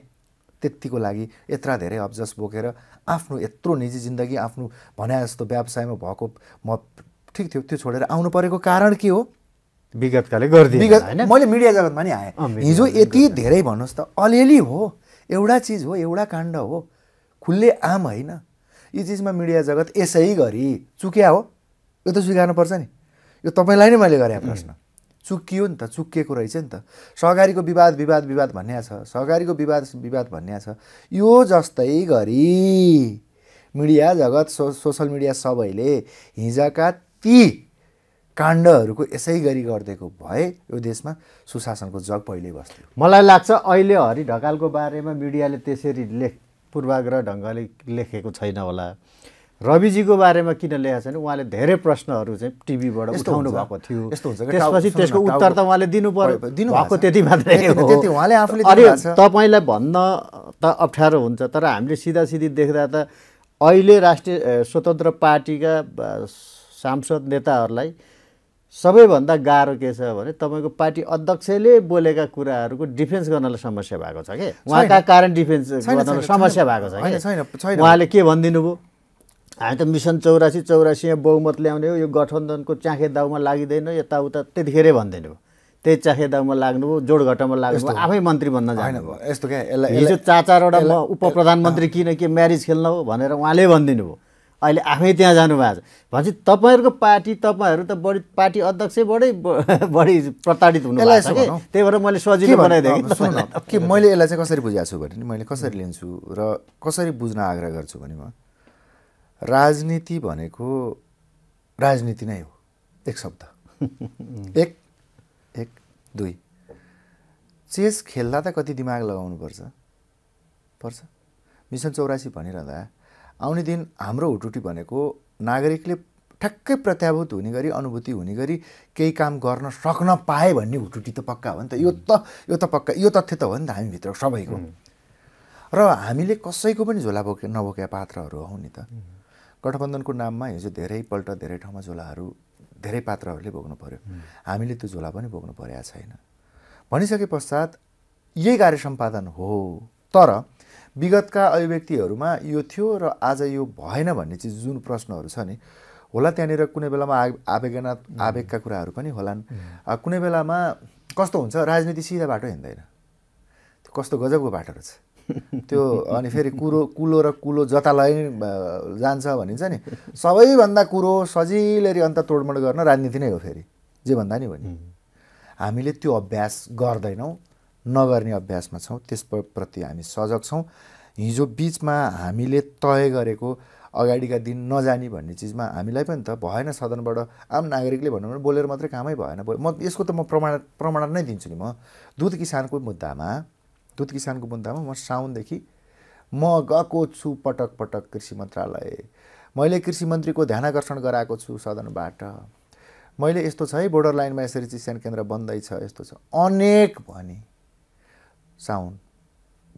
त्यतिको लागि यत्र धेरै अब्जस बोकेर आफ्नो यत्रो निजी जिन्दगी आफ्नो भने जस्तो व्यवसायमा भएको म ठिक थियो त्यो छोडेर आउनु परेको कारण के हो विगतकाले गरिदिए विगत मैले मिडिया जगतमा नि आएँ हिजो यति धेरै भन्नुहोस् त अलिअलि हो एउटा चिज हो एउटा काण्ड हो खुल्ले आम होइन यो चिजमा मिडिया जगत यसै गरी चुक्या हो यो त स्विकार्नुपर्छ नि यो तपाईँलाई नै मैले गरेँ प्रश्न चुकियो नि त चुकिएको रहेछ नि त सहकारीको विवाद विवाद विवाद भन्या छ सहकारीको विवाद विवाद भन्या छ यो जस्तै गरी मिडिया जगत सो सोसल मिडिया सबैले हिजका ती काण्डहरूको यसै गरी गरिदिएको भए यो देशमा सुशासनको जग पहिल्यै बस्थ्यो मलाई लाग्छ अहिले हरि ढकालको बारेमा मिडियाले त्यसरी लेख पूर्वाग्रह ढङ्गले लेखेको छैन होला रविजीको बारेमा किन लेखेको छैन उहाँले धेरै प्रश्नहरू चाहिँ टिभीबाट उठाउनु भएको थियो त्यसपछि त्यसको उत्तर त उहाँले दिनु पर्यो दिनु भएको त्यति मात्रै उहाँले आफूले तपाईँलाई भन्न त अप्ठ्यारो हुन्छ तर हामीले सिधा सिधी देख्दा त अहिले राष्ट्रिय स्वतन्त्र पार्टीका सांसद नेताहरूलाई सबैभन्दा गाह्रो के छ भने तपाईँको पार्टी अध्यक्षले बोलेका कुराहरूको डिफेन्स गर्नलाई समस्या भएको छ कि उहाँका कारण डिफेन्स गर्नलाई समस्या भएको छ कि उहाँले के भनिदिनु भयो हामी त मिसन चौरासी चौरासीमा बहुमत ल्याउने हो यो गठबन्धनको चाखे दाउमा लागिँदैन यताउता त्यतिखेरै भनिदिनु भयो त्यही चाखे दाउमा लाग्नुभयो जोडघटामा लाग्नुभयो आफै मन्त्री भन्न भयो यस्तो क्या हिजो म उप प्रधानमन्त्री किन के म्यारिज खेल्न हो भनेर उहाँले भनिदिनु भयो अहिले आफै त्यहाँ जानुभएको छ भनेपछि तपाईँहरूको पार्टी तपाईँहरू त बढी पार्टी अध्यक्षबाटै बढी प्रताडित हुनु त्यही भएर मैले सजिलो बनाइदिएँ कि मैले यसलाई चाहिँ कसरी बुझाएको छु भने मैले कसरी लिन्छु र कसरी बुझ्न आग्रह गर्छु भने म राजनीति भनेको राजनीति नै हो एक शब्द एक एक दुई चेस खेल्दा त कति दिमाग लगाउनुपर्छ पर्छ मिसन चौरासी भनिरहँदा आउने दिन हाम्रो हुटुटी भनेको नागरिकले ठ्याक्कै प्रत्याभूत हुने गरी अनुभूति हुने गरी केही काम गर्न सक्न पाए भन्ने हुटुटी त पक्का हो नि त यो त यो त पक्का यो तथ्य त हो नि त हामीभित्र सबैको र हामीले कसैको पनि झोला बोके नबोकेका पात्रहरू हौ नि त गठबन्धनको नाममा हिजो धेरैपल्ट धेरै ठाउँमा झोलाहरू धेरै पात्रहरूले बोक्नु पऱ्यो हामीले त्यो झोला पनि बोक्नु परेको छैन भनिसके पश्चात यही कार्य सम्पादन हो तर विगतका अभिव्यक्तिहरूमा यो थियो र आज यो भएन भन्ने चाहिँ जुन प्रश्नहरू छ नि होला त्यहाँनिर कुनै बेलामा आ आवेगना आवेगका कुराहरू पनि होलान् कुनै बेलामा कस्तो हुन्छ राजनीति सिधा बाटो हिँड्दैन त्यो कस्तो गजबको बाटो रहेछ त्यो अनि फेरि कुरो कुलो र कुलो जता लै जान्छ भनिन्छ नि सबैभन्दा कुरो सजिलै अन्त तोडमोड गर्न राजनीति नै हो फेरि जे भन्दा नि भने हामीले त्यो अभ्यास गर्दैनौँ नगर्ने अभ्यासमा छौँ त्यसप्रति हामी सजग छौँ हिजो बिचमा हामीले तय गरेको अगाडिका दिन नजाने भन्ने चिजमा हामीलाई पनि त भएन सदनबाट आम नागरिकले भनौँ भने बोलेर मात्रै कामै भएन म यसको त म प्रमाण प्रमाण नै दिन्छु नि म दुध किसानको मुद्दामा दुध किसानको मुद्दामा म साउनदेखि म गएको छु पटक पटक कृषि मन्त्रालय मैले कृषि मन्त्रीको ध्यानकर्षण गराएको छु सदनबाट मैले यस्तो छ है बोर्डर लाइनमा यसरी चिसान केन्द्र बन्दैछ यस्तो छ अनेक भने साउन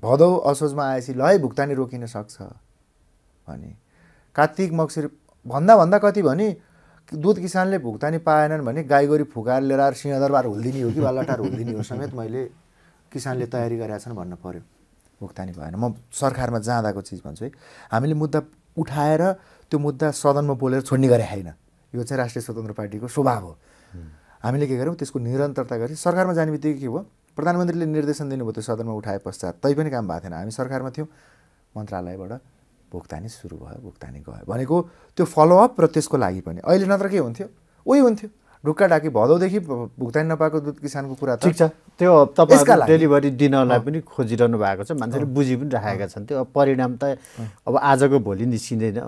भदौ असोजमा आएपछि लय भुक्तानी रोकिन सक्छ भने कात्तिक मक्सिर भन्दा भन्दा कति भने दुध किसानले भुक्तानी पाएनन् भने गाईगोरी गोरी फुकाएर लिएर सिंहदरबार हुलिदिने हो कि बालटार हुलिदिने हो समेत मैले किसानले तयारी गरेका छन् भन्नु पऱ्यो भुक्तानी भएन म सरकारमा जाँदाको चिज भन्छु है हामीले मुद्दा उठाएर त्यो मुद्दा सदनमा बोलेर छोड्ने गरे होइन यो चाहिँ राष्ट्रिय स्वतन्त्र पार्टीको स्वभाव हो हामीले के गर्यौँ त्यसको निरन्तरता गरी सरकारमा जाने बित्तिकै के भयो प्रधानमन्त्रीले निर्देशन दिनुभयो त्यो सदनमा उठाए पश्चात तै पनि काम भएको थिएन हामी सरकारमा थियौँ मन्त्रालयबाट भुक्तानी सुरु भयो भुक्तानी गयो भनेको त्यो फलोअप र त्यसको लागि पनि अहिले नत्र के हुन्थ्यो उही हुन्थ्यो ढुक्का ढाकी भदौदेखि भुक्तानी नपाएको दुध किसानको कुरा ठिक छ त्यो तपाईँ डेलिभरी दिनलाई पनि खोजिरहनु भएको छ मान्छेले बुझि पनि राखेका छन् त्यो परिणाम त अब आजको भोलि निस्किँदैन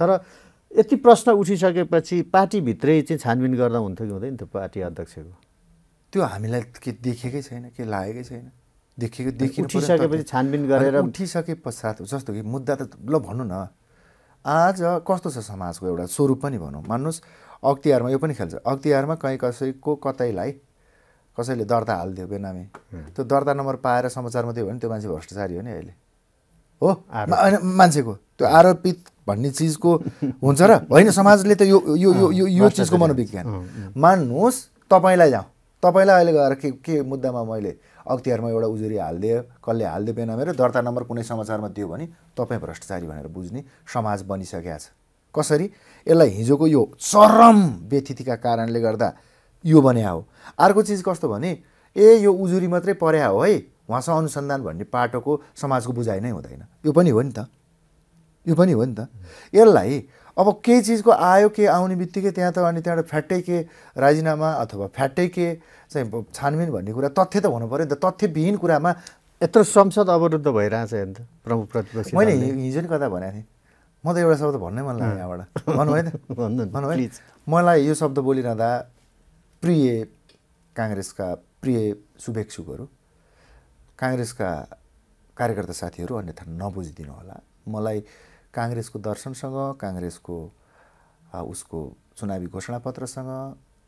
तर यति प्रश्न उठिसकेपछि पार्टीभित्रै चाहिँ छानबिन गर्दा हुन्थ्यो कि हुँदैन त्यो पार्टी अध्यक्षको त्यो हामीलाई के देखेकै छैन के लागेकै छैन देखेको देखिनु उठिसकेपछि छानबिन गरेर उठिसके पश्चात जस्तो कि मुद्दा त ल भन्नु न आज कस्तो छ समाजको एउटा स्वरूप पनि भनौँ मान्नुहोस् अख्तियारमा यो पनि खेल्छ अख्तियारमा कहीँ कसैको कतैलाई कसैले दर्ता हालिदियो बेनामी त्यो दर्ता नम्बर पाएर समाचारमा दियो भने त्यो मान्छे भ्रष्टाचारी हो नि अहिले हो मान्छेको त्यो आरोपित भन्ने चिजको हुन्छ र होइन समाजले त यो यो यो यो चिजको मनोविज्ञान मान्नुहोस् तपाईँलाई जाउँ तपाईँलाई अहिले गएर के के मुद्दामा मैले अख्तियारमा एउटा उजुरी हालिदिएँ कसले हालिदिएँ बेना मेरो दर्ता नम्बर कुनै समाचारमा दियो भने तपाईँ भ्रष्टाचारी भनेर बुझ्ने समाज बनिसकेका छ कसरी यसलाई हिजोको यो चरम व्यतिथिका कारणले गर्दा यो बन्या हो अर्को चिज कस्तो भने ए यो उजुरी मात्रै पर्या हो है उहाँसँग अनुसन्धान भन्ने पाटोको समाजको बुझाइ नै हुँदैन यो पनि हो नि त यो पनि हो नि त यसलाई अब केही चिजको आयो के आउने बित्तिकै त्यहाँ त अनि त्यहाँबाट फ्याट्टै के राजीनामा अथवा फ्याट्टै के चाहिँ छानबिन भन्ने कुरा तथ्य त हुनु पऱ्यो नि त तथ्यविहीन कुरामा यत्रो संसद अवरुद्ध भइरहेछ हेर्नु त प्रमुख प्रतिपक्ष मैले हिजो नि कता भनेको थिएँ म त एउटा शब्द भन्नै मन लाग्यो यहाँबाट भन्नु होइन भन्नु है मलाई यो शब्द बोलिरहँदा प्रिय काङ्ग्रेसका प्रिय शुभेच्छुकहरू काङ्ग्रेसका कार्यकर्ता साथीहरू अन्यथा नबुझिदिनु होला मलाई काङ्ग्रेसको दर्शनसँग काङ्ग्रेसको उसको चुनावी घोषणापत्रसँग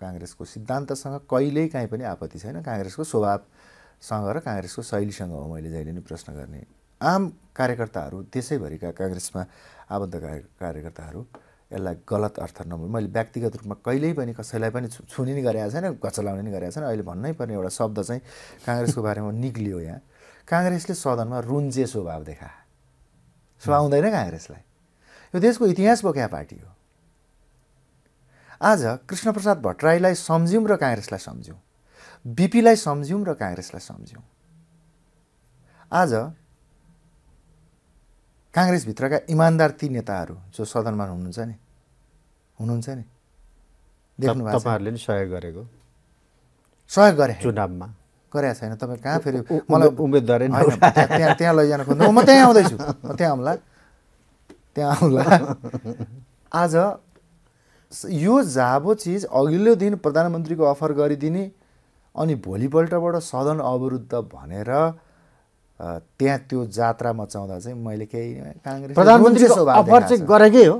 काङ्ग्रेसको सिद्धान्तसँग कहिल्यै काहीँ पनि आपत्ति छैन काङ्ग्रेसको स्वभावसँग र काङ्ग्रेसको शैलीसँग हो मैले जहिले पनि प्रश्न गर्ने आम कार्यकर्ताहरू देशैभरिका काङ्ग्रेसमा आबद्ध कार्यकर्ताहरू यसलाई गलत अर्थ नबुझ्नु मैले व्यक्तिगत रूपमा कहिल्यै पनि कसैलाई पनि छुने नि गरेका छैन घचलाउने नि गरेका छैन अहिले भन्नै पर्ने एउटा शब्द चाहिँ काङ्ग्रेसको बारेमा निक्लियो यहाँ काङ्ग्रेसले सदनमा रुन्जे स्वभाव देखा हुँदैन काङ्ग्रेसलाई यो देशको इतिहास बोक्या पार्टी हो आज कृष्णप्रसाद भट्टराईलाई सम्झ्यौँ र काङ्ग्रेसलाई सम्झ्यौँ बिपीलाई सम्झ्यौँ र काङ्ग्रेसलाई सम्झ्यौँ आज काङ्ग्रेसभित्रका इमान्दार ती नेताहरू जो सदनमा हुनुहुन्छ नि हुनुहुन्छ नि देख्नु तपाईँहरूले सहयोग गरेको सहयोग गरे चुनावमा गरेको छैन तपाईँ कहाँ फेरि मलाई उम्मेदवार त्यहाँ त्यहाँ लैजान खोज्नु म त्यहीँ आउँदैछु म त्यहाँ आउँला त्यहाँ आउँला आज यो जाबो चिज अघिल्लो दिन प्रधानमन्त्रीको अफर गरिदिने अनि भोलिपल्टबाट सदन अवरुद्ध भनेर त्यहाँ त्यो जात्रा मचाउँदा चाहिँ मैले केही काङ्ग्रेस प्रधानमन्त्रीको अफर चाहिँ गरेकै हो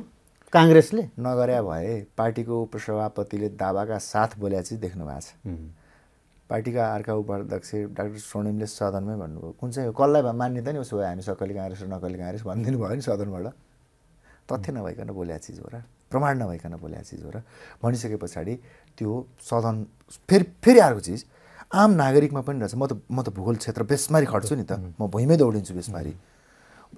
काङ्ग्रेसले नगरे भए पार्टीको उपसभापतिले दावाका साथ बोल्या चाहिँ देख्नु भएको छ पार्टीका अर्का उपाध्यक्ष डाक्टर स्वर्णिमले सदनमै भन्नुभयो कुन चाहिँ हो कसलाई भए मान्यता नि उसो भयो हामी सकली काङ्ग्रेस र नक्कली काङ्ग्रेस भनिदिनु भयो नि सदनबाट तथ्य नभइकन बोल्या चिज हो र प्रमाण नभइकन बोल्या चिज हो र भनिसके पछाडि त्यो सदन फेरि फेरि अर्को चिज आम नागरिकमा पनि रहेछ म त म त भूगोल क्षेत्र बेसमारी खट्छु नि त म भुइँमै दौडिन्छु बेसमारी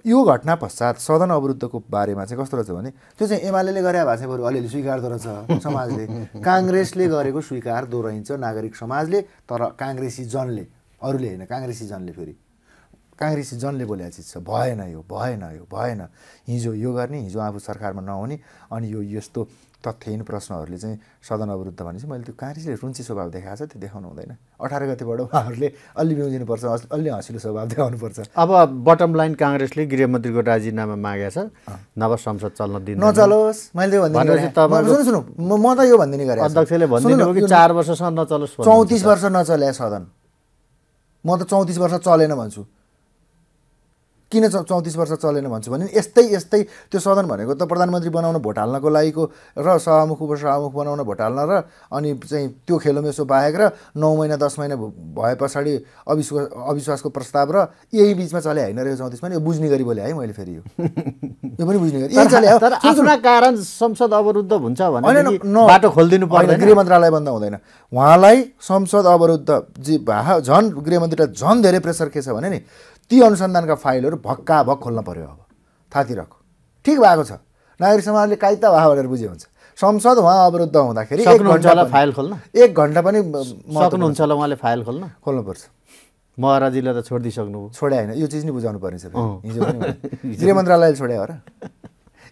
यो घटना पश्चात सदन अवरुद्धको बारेमा चाहिँ कस्तो रहेछ भने त्यो चाहिँ एमाले गरे भए चाहिँ बरु अलिअलि स्वीकार्दो रहेछ समाजले काङ्ग्रेसले गरेको स्वीकार दोहोऱ्याइन्छ नागरिक समाजले तर काङ्ग्रेसी जनले अरूले होइन काङ्ग्रेसी जनले फेरि काङ्ग्रेसी जनले बोलेको चिज छ भएन यो भएन यो भएन हिजो यो गर्ने हिजो आफू सरकारमा नहुने अनि यो यस्तो तथ्यहीन प्रश्नहरूले चाहिँ सदन अवरुद्ध भनेपछि मैले त्यो कार्यले रुन्ची स्वभाव देखाएको छ त्यो देखाउनु हुँदैन अठार गतिबाट उहाँहरूले अलि बिउजिनुपर्छ अलि हँसिलो स्वभाव देखाउनुपर्छ अब बटम लाइन काङ्ग्रेसले गृहमन्त्रीको राजीनामा मागेको छ नभए संसद चल्न दिनु नचलोस् मैले सुन्नु म त यो भनिदिने गरेँ अध्यक्षले कि चार वर्षसम्म नचलोस् चौतिस वर्ष नचल्या सदन म त चौतिस वर्ष चलेन भन्छु किन चौतिस वर्ष चलेन भन्छु भने यस्तै यस्तै त्यो सदन भनेको त प्रधानमन्त्री बनाउन भोट हाल्नको लागिको र सभामुख उपसभामुख बनाउन भोट हाल्न र अनि चाहिँ त्यो खेलोमेसो बाहेक र नौ महिना दस महिना भए पछाडि अविश्वास अविश्वासको प्रस्ताव र यही बिचमा चले होइन रहेछ चौतिसमा यो बुझ्ने गरी बोले है मैले फेरि यो यो पनि बुझ्ने गरी तर कारण संसद अवरुद्ध हुन्छ भने बाटो खोलिदिनु पर्दैन गृह मन्त्रालय बन्द हुँदैन उहाँलाई संसद अवरुद्ध जी भा झन् गृहमन्त्रीलाई झन् धेरै प्रेसर के छ भने नि ती अनुसन्धानका फाइलहरू भक्का भक्क खोल्न पऱ्यो अब थातिरको ठिक भएको छ नागरिक समाजले कायता भयो भनेर बुझ्यो हुन्छ संसद उहाँ अवरुद्ध हुँदाखेरि एक घन्टा फाइल खोल्न एक घन्टा पनि सक्नुहुन्छ होला उहाँले फाइल खोल्न खोल्नुपर्छ महाराजीलाई त छोडिदिइसक्नु छोड्या होइन यो चिज नै बुझाउनु पर्नेछ हिजो गृह मन्त्रालयले छोड्या हो र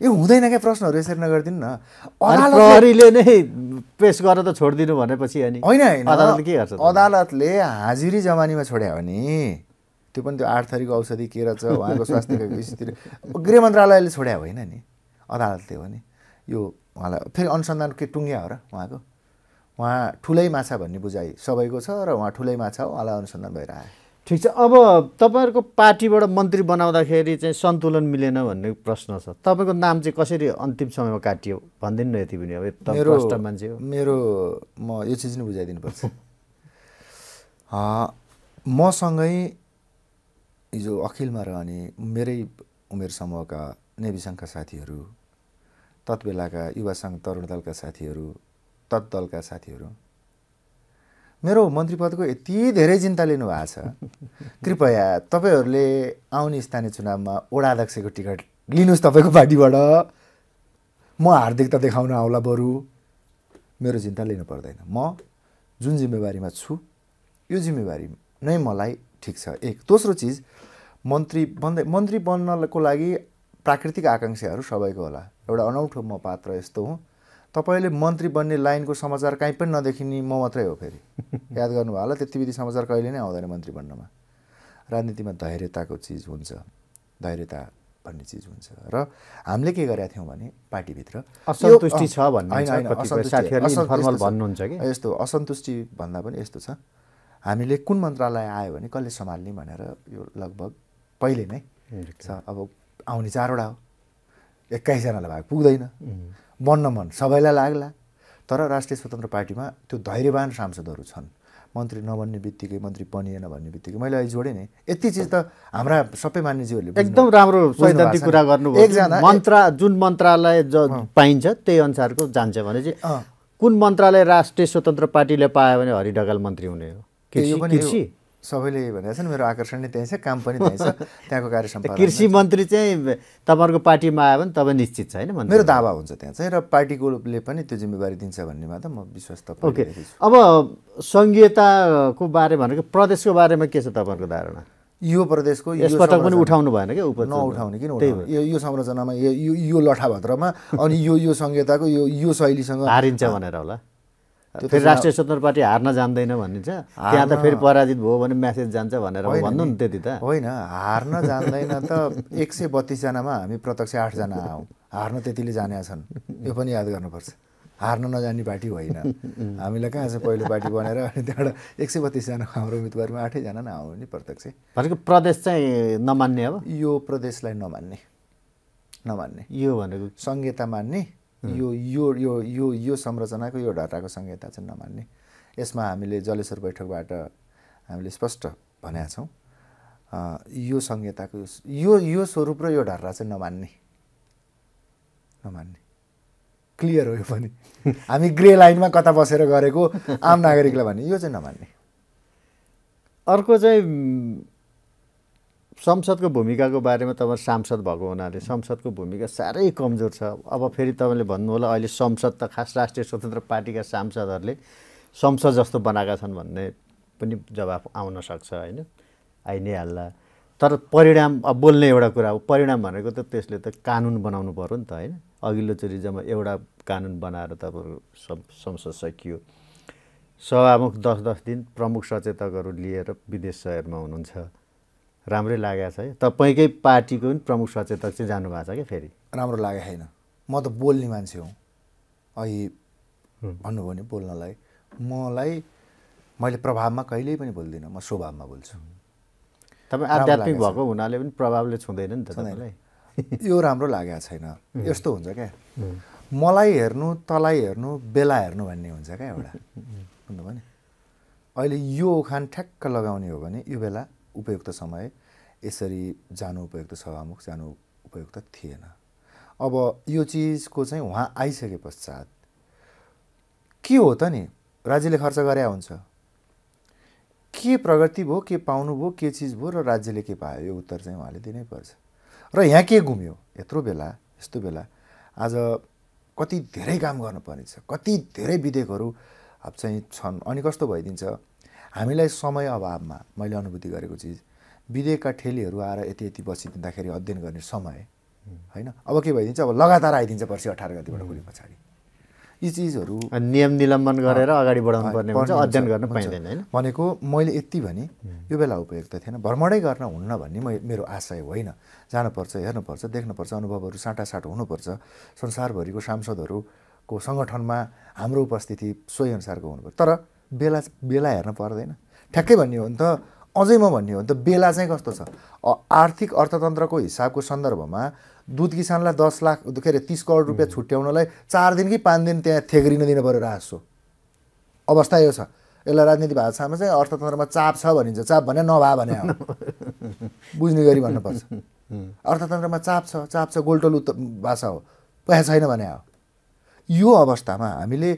यो हुँदैन क्या प्रश्नहरू यसरी नगरिदिनु न प्रहरीले नै पेस गरेर त छोडिदिनु भनेपछि होइन अदालतले हाजिरी जमानीमा छोड्या भने त्यो पनि त्यो आठ थरीको औषधि के रहेछ उहाँको स्वास्थ्यको स्थिति गृह मन्त्रालयले छोड्या होइन नि अदालतले हो नि यो उहाँलाई फेरि अनुसन्धान के टुङ्ग्या हो र उहाँको उहाँ ठुलै माछा भन्ने बुझाइ सबैको छ र उहाँ ठुलै माछा हो उहाँलाई अनुसन्धान भएर आयो ठिक छ अब तपाईँहरूको पार्टीबाट मन्त्री बनाउँदाखेरि चाहिँ सन्तुलन मिलेन भन्ने प्रश्न छ तपाईँको नाम चाहिँ कसरी अन्तिम समयमा काटियो भनिदिनु न यति पनि अब मेरो मान्छे हो मेरो म यो चिज नै बुझाइदिनुपर्छ मसँगै हिजो अखिलमा रहने मेरै उमेर समूहका नेभी सङ्घका साथीहरू तत्बेलाका युवा सङ्घ तरुण दलका साथीहरू तत्दलका साथीहरू मेरो मन्त्री पदको यति धेरै चिन्ता भएको छ कृपया तपाईँहरूले आउने स्थानीय चुनावमा ओडा अध्यक्षको टिकट लिनुहोस् तपाईँको पार्टीबाट म हार्दिकता देखाउन आउला बरु मेरो चिन्ता लिनु पर्दैन म जुन जिम्मेवारीमा छु यो जिम्मेवारी नै मलाई ठिक छ एक दोस्रो चिज मन्त्री भन्दै मन्त्री बन्नको लागि प्राकृतिक आकाङ्क्षाहरू सबैको होला एउटा अनौठो म पात्र यस्तो हुँ तपाईँले मन्त्री बन्ने लाइनको समाचार काहीँ पनि नदेखिने म मात्रै हो फेरि याद गर्नुभयो होला त्यति समाचार कहिले नै आउँदैन मन्त्री बन्नमा राजनीतिमा धैर्यताको चिज हुन्छ धैर्यता भन्ने चिज हुन्छ र हामीले के गरेका थियौँ भने पार्टीभित्र असन्तुष्टि छ भन्ने यस्तो असन्तुष्टि भन्दा पनि यस्तो छ हामीले कुन मन्त्रालय आयो भने कसले सम्हाल्ने भनेर यो लगभग पहिले नै छ अब आउने चारवटा हो एक्काइसजनालाई भाग पुग्दैन बन्न मन सबैलाई लाग्ला तर राष्ट्रिय स्वतन्त्र पार्टीमा त्यो धैर्यवान सांसदहरू छन् मन्त्री नबन्ने बित्तिकै मन्त्री बनिएन भन्ने बित्तिकै मैले अहिले जोडेँ नि यति चिज त हाम्रा सबै मान्यजीहरूले एकदम राम्रो सैद्धान्तिक कुरा गर्नुभयो एकजना मन्त्रा जुन मन्त्रालय ज पाइन्छ त्यही अनुसारको जान्छ भने चाहिँ कुन मन्त्रालय राष्ट्रिय स्वतन्त्र पार्टीले पायो भने हरिढकाल मन्त्री हुने हो कृषि सबैले भनेको छ नि मेरो आकर्षण नै त्यहीँ छ काम पनि त्यहीँ छ त्यहाँको कार्य सम्पादन कृषि मन्त्री चाहिँ तपाईँहरूको पार्टीमा आयो भने तपाईँ निश्चित छ होइन मेरो दावा हुन्छ त्यहाँ चाहिँ र पार्टीकोले पनि त्यो जिम्मेवारी दिन्छ भन्नेमा त म विश्वास त ओके अब सङ्घीयताको बारे भनेको प्रदेशको बारेमा के छ तपाईँहरूको धारणा यो प्रदेशको यसपटक पनि उठाउनु भएन कि नउठाउने किन यो यो संरचनामा यो यो लठाभद्रमा अनि यो यो संहिताको यो यो शैलीसँग हारिन्छ भनेर होला फेरि राष्ट्रिय स्वतन्त्र पार्टी हार्न जान्दैन भनिन्छ त्यहाँ त फेरि पराजित भयो भने म्यासेज जान्छ भनेर भन्नु नि त्यति त होइन हार्न जान्दैन त एक सय बत्तिसजनामा हामी प्रत्यक्ष आठजना आयौँ हार्न त्यतिले जाने छन् यो पनि याद गर्नुपर्छ हार्न नजाने पार्टी होइन हामीलाई कहाँ छ पहिलो पार्टी बनेर अनि त्यहाँबाट एक सय बत्तिसजना हाम्रो उम्मेदवारमा आठैजना नै आउनु नि प्रत्यक्ष भनेको प्रदेश चाहिँ नमान्ने अब यो प्रदेशलाई नमान्ने नमान्ने यो भनेको संहिता मान्ने यो यो यो यो यो संरचनाको यो ढाटाको संहिता चाहिँ नमान्ने यसमा हामीले जलेश्वर बैठकबाट हामीले स्पष्ट भनेका छौँ यो संहिताको यो यो स्वरूप र यो ढाटा चाहिँ नमान्ने नमान्ने क्लियर हो यो पनि हामी ग्रे लाइनमा कता बसेर गरेको आम नागरिकलाई भने यो चाहिँ नमान्ने अर्को चाहिँ संसदको भूमिकाको बारेमा तपाईँ सांसद भएको हुनाले संसदको भूमिका साह्रै कमजोर छ अब फेरि तपाईँले होला अहिले संसद त खास राष्ट्रिय स्वतन्त्र पार्टीका सांसदहरूले संसद जस्तो बनाएका छन् भन्ने पनि जवाफ आउन सक्छ होइन आइ नै हाल्ला तर परिणाम अब बोल्ने एउटा कुरा हो परिणाम भनेको त त्यसले त कानुन बनाउनु पऱ्यो नि त होइन अघिल्लोचोटि जम्मा एउटा कानुन बनाएर तपाईँहरू संसद सकियो सभामुख दस दस दिन प्रमुख सचेतकहरू लिएर विदेश सहरमा हुनुहुन्छ राम्रै लागेको छ है तपाईँकै पार्टीको पनि प्रमुख सचेतक चाहिँ जानुभएको छ क्या फेरि राम्रो लागेको छैन म त बोल्ने मान्छे हुँ अहि भन्नुभयो भने बोल्नलाई मलाई मैले प्रभावमा कहिल्यै पनि बोल्दिनँ म स्वभावमा बोल्छु तपाईँ आध्यात्मिक भएको हुनाले पनि प्रभावले छुँदैन नि त यो राम्रो लागेको छैन यस्तो हुन्छ क्या मलाई हेर्नु तलाई हेर्नु बेला हेर्नु भन्ने हुन्छ क्या एउटा भन्नुभयो नि अहिले यो उखान ठ्याक्क लगाउने हो भने यो बेला उपयुक्त समय यसरी जानु उपयुक्त सभामुख जानु उपयुक्त थिएन अब यो चिजको चाहिँ उहाँ आइसके पश्चात के हो त नि राज्यले खर्च गरे हुन्छ के प्रगति भयो के पाउनु भयो के चिज भयो र राज्यले के पायो यो उत्तर चाहिँ उहाँले पर्छ र यहाँ के घुम्यो यत्रो बेला यस्तो बेला आज कति धेरै काम गर्नुपर्ने छ कति धेरै विधेयकहरू अब चाहिँ छन् अनि कस्तो भइदिन्छ हामीलाई समय अभावमा मैले अनुभूति गरेको चिज विधेयकका ठेलीहरू आएर यति यति बसिदिँदाखेरि अध्ययन गर्ने समय होइन अब के भइदिन्छ अब लगातार आइदिन्छ पर्सि अठार गतिबाट भोलि पछाडि यी चिजहरू नियम निलम्बन गरेर अगाडि बढाउनु पर्ने अध्ययन गर्न पाइँदैन होइन भनेको मैले यति भने यो बेला उपयुक्त थिएन भ्रमणै गर्न हुन्न भन्ने मेरो आशय होइन जानुपर्छ हेर्नुपर्छ देख्नुपर्छ अनुभवहरू साटासाट हुनुपर्छ संसारभरिको सांसदहरूको सङ्गठनमा हाम्रो उपस्थिति सोही अनुसारको हुनुपर्छ तर बेला बेला हेर्न पर्दैन ठ्याक्कै भन्ने हो भने त अझै म भन्ने हो भने त बेला चाहिँ कस्तो छ आर्थिक अर्थतन्त्रको हिसाबको सन्दर्भमा दुध किसानलाई दस लाख के अरे तिस करोड रुपियाँ छुट्याउनलाई चार दिन कि पाँच दिन त्यहाँ थेग्रिन दिनु पऱ्यो राजस्व अवस्था यो छ यसलाई राजनीति भाषामा चाहिँ अर्थतन्त्रमा चाप छ भनिन्छ चाप भने नभए भने बुझ्ने गरी भन्नुपर्छ अर्थतन्त्रमा चाप छ चाप छ उत्त भाषा हो पैसा छैन भने हो यो अवस्थामा हामीले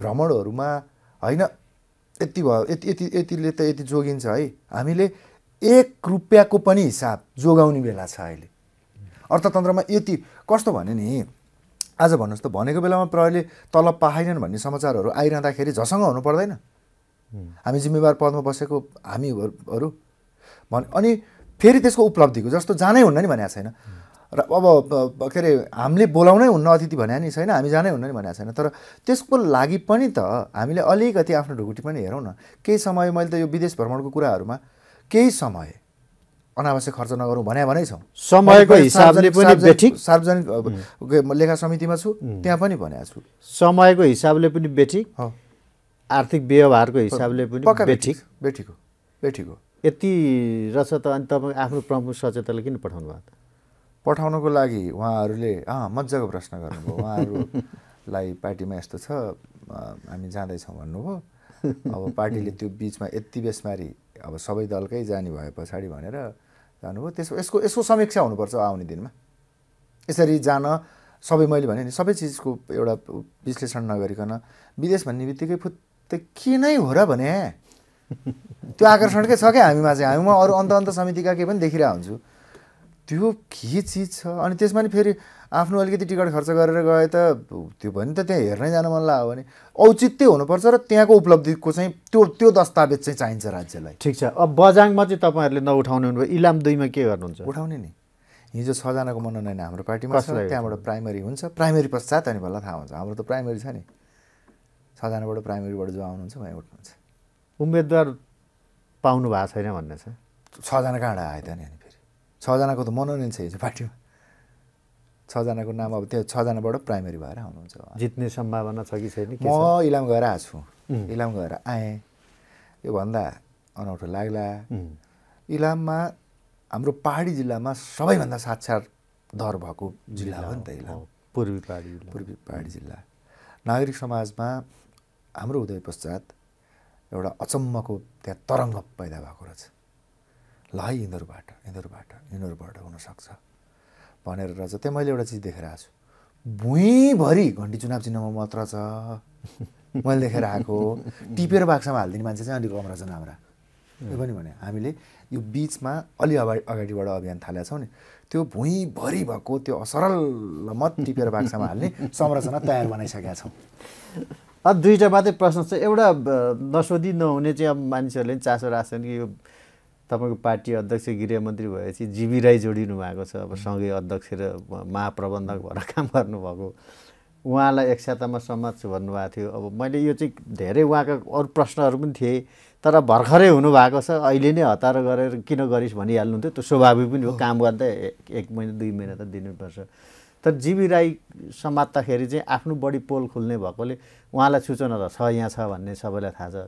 भ्रमणहरूमा होइन यति भयो यति यति यतिले त यति जोगिन्छ है हामीले एक रुपियाँको पनि हिसाब जोगाउने बेला छ अहिले अर्थतन्त्रमा यति कस्तो भने नि आज भन्नुहोस् त भनेको बेलामा प्रहरीले तलब पाएनन् भन्ने समाचारहरू आइरहँदाखेरि झसँग हुनु पर्दैन हामी जिम्मेवार पदमा बसेको हामीहरू भन् अनि फेरि त्यसको उपलब्धिको जस्तो जानै हुन्न नि भनेको छैन र अब के अरे हामीले बोलाउनै हुन्न अतिथि भने नि छैन हामी जानै हुन्न नि भनेको छैन तर त्यसको लागि पनि त हामीले अलिकति आफ्नो ढुकुटी पनि हेरौँ न केही समय मैले त यो विदेश भ्रमणको कुराहरूमा केही समय अनावश्यक खर्च नगरौँ भने भनै छौँ समयको हिसाबले पनि सार्वजनिक लेखा समितिमा छु त्यहाँ पनि भनेको छु समयको हिसाबले पनि बेठिक आर्थिक व्यवहारको हिसाबले पनि बेठिक बेठिक हो बेठिक हो यति रहेछ त अनि तपाईँ आफ्नो प्रमुख सचेतलाई किन पठाउनु भएको पठाउनको लागि उहाँहरूले अँ मजाको प्रश्न गर्नुभयो उहाँहरूलाई पार्टीमा यस्तो छ हामी जाँदैछौँ भन्नुभयो अब पार्टीले त्यो बिचमा यति बेसमारी अब सबै दलकै जाने भए पछाडि भनेर जानुभयो त्यसको यसको यसको समीक्षा हुनुपर्छ आउने दिनमा यसरी जान सबै मैले भने नि सबै चिजको एउटा विश्लेषण नगरिकन विदेश भन्ने बित्तिकै फुत्त के नै हो र भने त्यो आकर्षणकै छ क्या हामीमा चाहिँ हामीमा अरू अन्त अन्त समितिका केही पनि देखिरहेको हुन्छु त्यो के चिज छ अनि त्यसमा नि फेरि आफ्नो अलिकति टिकट खर्च गरेर गए त त्यो नि त त्यहाँ हेर्नै जान मन लाग्यो भने औचित्य हुनुपर्छ र त्यहाँको उपलब्धिको चाहिँ त्यो त्यो दस्तावेज चाहिँ चाहिन्छ राज्यलाई ठिक छ अब बजाङमा चाहिँ तपाईँहरूले नउठाउनु हुनुभयो इलाम दुईमा के गर्नुहुन्छ उठाउने नि हिजो छजनाको मनोनयन हाम्रो पार्टीमा छ त्यहाँबाट प्राइमेरी हुन्छ प्राइमेरी पश्चात अनि बल्ल थाहा हुन्छ हाम्रो त प्राइमेरी छ नि छजनाबाट प्राइमेरीबाट जो आउनुहुन्छ उहाँ उठ्नुहुन्छ उम्मेदवार पाउनु भएको छैन भन्ने छ छजना कहाँबाट आयो त नि छजनाको त मनोनयन छ हिजो पार्टीमा छजनाको नाम अब त्यो छजनाबाट प्राइमेरी भएर आउनुहुन्छ जित्ने सम्भावना छ कि छैन म इलाम गएर आएको छु इलाम गएर आएँ योभन्दा अनौठो लाग्ला इलाममा हाम्रो पहाडी जिल्लामा सबैभन्दा साक्षर दर भएको जिल्ला हो नि त इलाम पूर्वी पहाडी पूर्वी पहाडी जिल्ला नागरिक समाजमा हाम्रो उदय पश्चात एउटा अचम्मको त्यहाँ तरङ्ग पैदा भएको रहेछ ल है यिनीहरूबाट यिनीहरूबाट यिनीहरूबाट हुनसक्छ भनेर रहेछ त्यहाँ मैले एउटा चिज देखेर आएको छु भुइँभरि घन्टी चुनाव चिन्हमा मात्र छ मैले देखेर आएको टिपेर बाक्सामा हालिदिने मान्छे चाहिँ अलिक कम छन् हाम्रा यो पनि भने हामीले यो बिचमा अलि अगाडि अगाडिबाट अभियान थालेका छौँ नि त्यो भुइँभरि भएको त्यो असरल मत टिपेर बाक्सामा हाल्ने संरचना तयार बनाइसकेका छौँ अब दुईवटा मात्रै प्रश्न छ एउटा नसोधी नहुने चाहिँ अब मानिसहरूले चासो राख्छन् कि यो तपाईँको पार्टी अध्यक्ष गृहमन्त्री भएपछि जीवी राई जोडिनु भएको छ अब सँगै अध्यक्ष र महाप्रबन्धक भएर काम गर्नुभएको उहाँलाई एक सातामा समात्छु भन्नुभएको थियो अब मैले यो चाहिँ धेरै उहाँका अरू प्रश्नहरू पनि थिए तर भर्खरै हुनुभएको छ अहिले नै हतार गरेर किन गरिस् भनिहाल्नुहुन्थ्यो त्यो स्वाभाविक पनि हो काम गर्दा एक महिना दुई महिना त दिनुपर्छ तर जीवी राई समात्दाखेरि चाहिँ आफ्नो बढी पोल खुल्ने भएकोले उहाँलाई सूचना त छ यहाँ छ भन्ने सबैलाई थाहा छ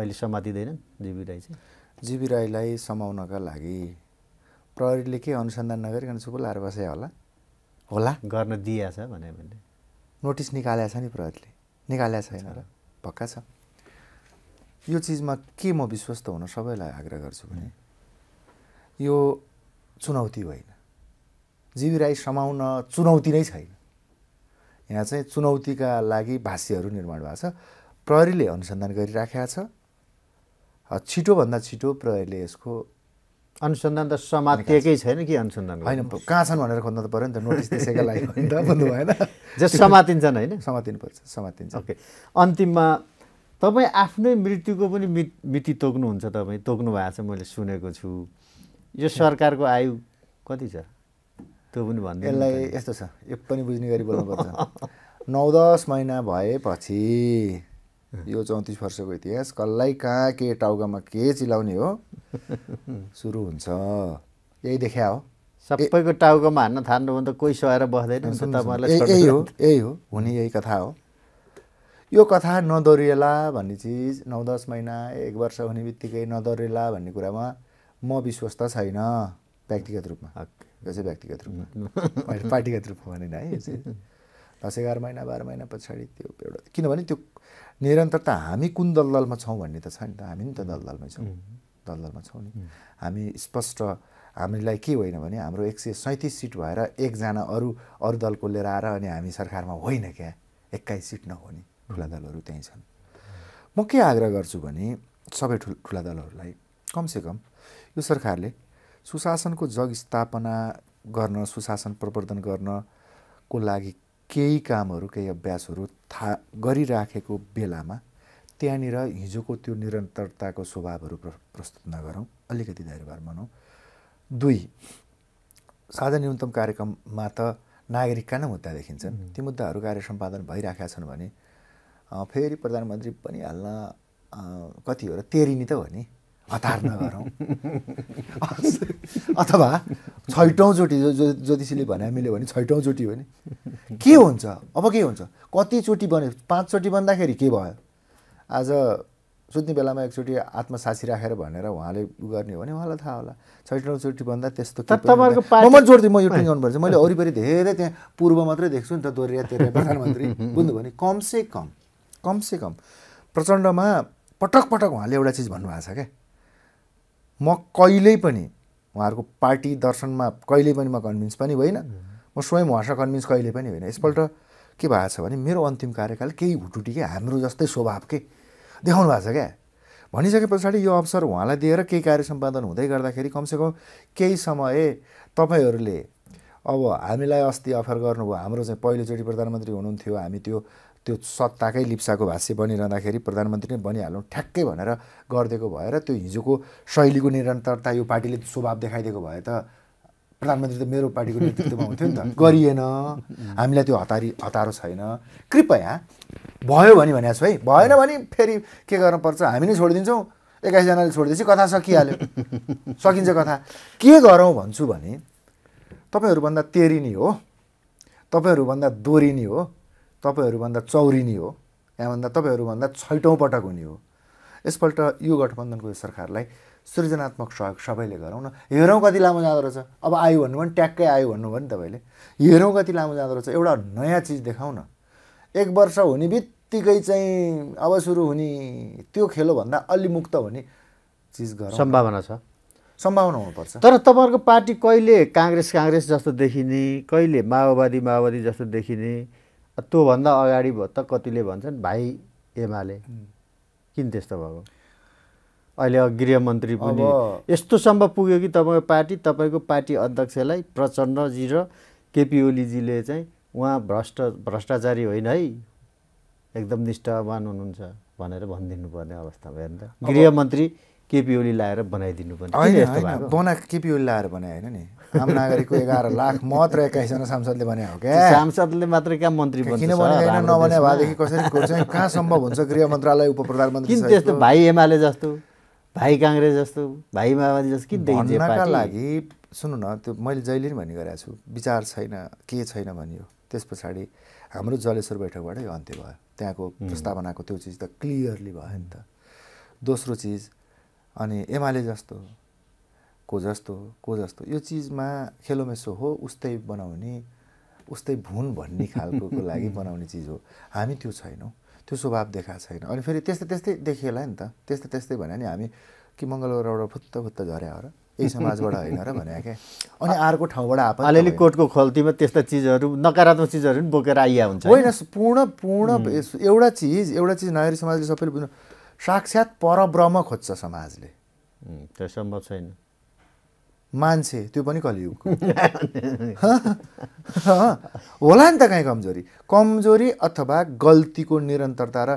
अहिले समातिँदैनन् जीवी राई चाहिँ जीवी राईलाई समाउनका लागि प्रहरीले के अनुसन्धान नगरिकन लाएर बसे होला होला गर्न दिएछ भने नोटिस निकालेको छ नि प्रहरीले निकालेको छैन र भक्का छ यो चिजमा के म विश्वस्त हुन सबैलाई आग्रह गर्छु भने यो चुनौती होइन जीवी राई समाउन चुनौती नै छैन यहाँ चाहिँ चुनौतीका लागि भाष्यहरू निर्माण भएको छ प्रहरीले अनुसन्धान गरिराखेका छ छिटोभन्दा छिटो प्रहरीले यसको अनुसन्धान त समातिएकै छैन कि अनुसन्धान होइन कहाँ छन् भनेर खोज्न त पऱ्यो नि त नोटिस त्यसैका लागि त बुझ्नु भएन जस समातिन्छन् होइन समातिनुपर्छ समातिन्छ ओके अन्तिममा तपाईँ आफ्नै मृत्युको पनि मिति तोक्नुहुन्छ तपाईँ तोक्नु भएको छ मैले सुनेको छु यो सरकारको आयु कति छ त्यो पनि भन्नु यसलाई यस्तो छ यो पनि बुझ्ने गरी बोल्नुपर्छ नौ दस महिना भएपछि यो चौतिस वर्षको इतिहास कसलाई कहाँ के टाउकामा के चिलाउने हो सुरु हुन्छ यही देखा हो सबैको टाउकोमा हान्न थाल्नु भने त कोही सहेर बस्दैन यही हो यही हो हुने यही कथा हो यो कथा नदोरिएला भन्ने चिज नौ दस महिना एक वर्ष हुने बित्तिकै नदोरिएला भन्ने कुरामा म विश्वस्त छैन व्यक्तिगत रूपमा यो चाहिँ व्यक्तिगत रूपमा पार्टीगत रूपमा भनेन है यो चाहिँ दस एघार महिना बाह्र महिना पछाडि त्यो एउटा किनभने त्यो निरन्तरता हामी कुन दलदलमा छौँ भन्ने त छ नि त हामी नि त दलदलमै छौँ दलदलमा छौँ नि हामी स्पष्ट हामीलाई के होइन भने हाम्रो एक सय सैँतिस सिट भएर एकजना अरू अरू दलको लिएर आएर अनि हामी सरकारमा होइन क्या एक्काइस सिट नहुने ठुला दलहरू त्यहीँ छन् म के आग्रह गर्छु भने सबै ठुल ठुला दलहरूलाई कमसेकम यो सरकारले सुशासनको जग स्थापना गर्न सुशासन प्रवर्धन गर्नको लागि केही कामहरू केही अभ्यासहरू थाहा गरिराखेको बेलामा त्यहाँनिर हिजोको त्यो निरन्तरताको स्वभावहरू प्र प्रस्तुत नगरौँ अलिकति धैर्यभार मनाउँ दुई साझा न्यूनतम कार्यक्रममा त नागरिकका नै मुद्दा देखिन्छन् ती मुद्दाहरू कार्य सम्पादन भइरहेका छन् भने फेरि प्रधानमन्त्री पनि हाल्न कति हो र तेरिनी त हो नि हतार नगरौँ अथवा छैटौँचोटि जो ज्योतिषीले भने मिल्यो भने छैटौँचोटि भने के हुन्छ अब के हुन्छ कतिचोटि बन्यो पाँचचोटि बन्दाखेरि के भयो आज सुत्ने बेलामा एकचोटि सासी राखेर भनेर उहाँले उ गर्ने हो भने उहाँलाई थाहा होला छैटौँचोटि भन्दा त्यस्तो मन जोड्दै म यो गर्नुपर्छ मैले वरिपरि धेरै त्यहाँ पूर्व मात्रै देख्छु नि त दोहोरिया तेह्र प्रधानमन्त्री बुझ्नु भने कमसे कम कमसे कम प्रचण्डमा पटक पटक उहाँले एउटा चिज भन्नुभएको छ क्या म कहिल्यै पनि उहाँहरूको पार्टी दर्शनमा कहिल्यै पनि म कन्भिन्स पनि होइन म स्वयं उहाँसँग कन्भिन्स कहिले पनि होइन यसपल्ट के भएको छ भने मेरो अन्तिम कार्यकाल केही हुटुटी के हाम्रो जस्तै स्वभाव के देखाउनु भएको छ क्या भनिसके पछाडि यो अवसर उहाँलाई दिएर केही कार्य सम्पादन हुँदै गर्दाखेरि कमसेकम केही समय तपाईँहरूले अब हामीलाई अस्ति अफर गर्नुभयो हाम्रो चाहिँ पहिलोचोटि प्रधानमन्त्री हुनुहुन्थ्यो हामी त्यो त्यो सत्ताकै लिप्साको भाष्य बनिरहँदाखेरि प्रधानमन्त्री नै बनिहालौँ ठ्याक्कै भनेर गरिदिएको भएर त्यो हिजोको शैलीको निरन्तरता यो पार्टीले स्वभाव देखाइदिएको भए त प्रधानमन्त्री त मेरो पार्टीको नेतृत्वमा हुन्थ्यो नि त गरिएन हामीलाई त्यो हतारी हतारो छैन कृपया भयो भने भनेको छु है भएन भने फेरि के गर्नुपर्छ हामी नै छोडिदिन्छौँ एक्काइसजनाले छोडिदिएपछि कथा सकिहाल्यो सकिन्छ कथा के गरौँ भन्छु भने तपाईँहरूभन्दा तेरिनी हो तपाईँहरूभन्दा दोरिनी हो तपाईँहरूभन्दा चौरिनी हो यहाँभन्दा तपाईँहरूभन्दा छैटौँ पटक हुने हो यसपल्ट यो गठबन्धनको सरकारलाई सृजनात्मक सहयोग सबैले गरौँ न हेरौँ कति लामो जाँदो रहेछ अब आयो भन्नु भने ट्याक्कै आयो भन्नुभयो नि तपाईँले हेरौँ कति लामो जाँदो रहेछ एउटा नयाँ चिज देखाउन एक वर्ष हुने बित्तिकै चाहिँ अब सुरु हुने त्यो खेलोभन्दा अलि मुक्त हुने चिज गर्नु सम्भावना छ सम्भावना हुनुपर्छ तर तपाईँहरूको पार्टी कहिले काङ्ग्रेस काङ्ग्रेस जस्तो देखिने कहिले माओवादी माओवादी जस्तो देखिने त्योभन्दा अगाडि भयो त कतिले भन्छन् भाइ एमाले किन त्यस्तो भएको अहिले गृहमन्त्री पनि यस्तो यस्तोसम्म पुग्यो कि तपाईँको पार्टी तपाईँको पार्टी अध्यक्षलाई प्रचण्डजी र केपी ओलीजीले चाहिँ उहाँ भ्रष्ट भ्रष्टाचारी होइन है एकदम निष्ठावान हुनुहुन्छ भनेर भनिदिनु पर्ने भयो नि त गृहमन्त्री केपी ओली लाएर बनाइदिनु पर्ने केपी ओली लाएर बनाए होइन नि आम नागरिकको एघार लाख मात्र एक्काइसजना सांसदले भने हो क्या सांसदले मात्रै कहाँ मन्त्री बन्छ भने होइन नभने भएदेखि कसरी खोज्छ कहाँ सम्भव हुन्छ गृह मन्त्रालय उप प्रधानमन्त्री त्यस्तो भाइ एमाले जस्तो भाइ काङ्ग्रेस जस्तो भाइ माओवादी जस्तो किन भन्नका लागि सुन्नु न त्यो मैले जहिले पनि भनि गरेको छु विचार छैन के छैन भनियो त्यस पछाडि हाम्रो जलेश्वर बैठकबाटै अन्त्य भयो त्यहाँको प्रस्तावनाको त्यो चिज त क्लियरली भयो नि त दोस्रो चिज अनि एमाले जस्तो को जस्तो को जस्तो यो चिजमा खेलोमेसो हो उस्तै बनाउने उस्तै भुन भन्ने खालको लागि बनाउने चिज हो हामी त्यो छैनौँ त्यो स्वभाव देखा छैन अनि फेरि त्यस्तै त्यस्तै देखिएला नि त त्यस्तै त्यस्तै भन्यो नि हामी कि मङ्गलबारबाट फुत्त फुत्त झर्यो हो र यही समाजबाट होइन र भने क्या अनि अर्को ठाउँबाट आफै अलिअलि कोटको खल्तीमा त्यस्ता चिजहरू नकारात्मक चिजहरू पनि बोकेर आइया हुन्छ होइन पूर्ण पूर्ण एउटा चिज एउटा चिज नागरिक समाजले सबैले बुझ्नु साक्षात् परब्रह्म खोज्छ समाजले त्यो सम्भव छैन मान्छे त्यो पनि कलियुग होला नि त कहीँ कमजोरी कमजोरी अथवा गल्तीको निरन्तरता र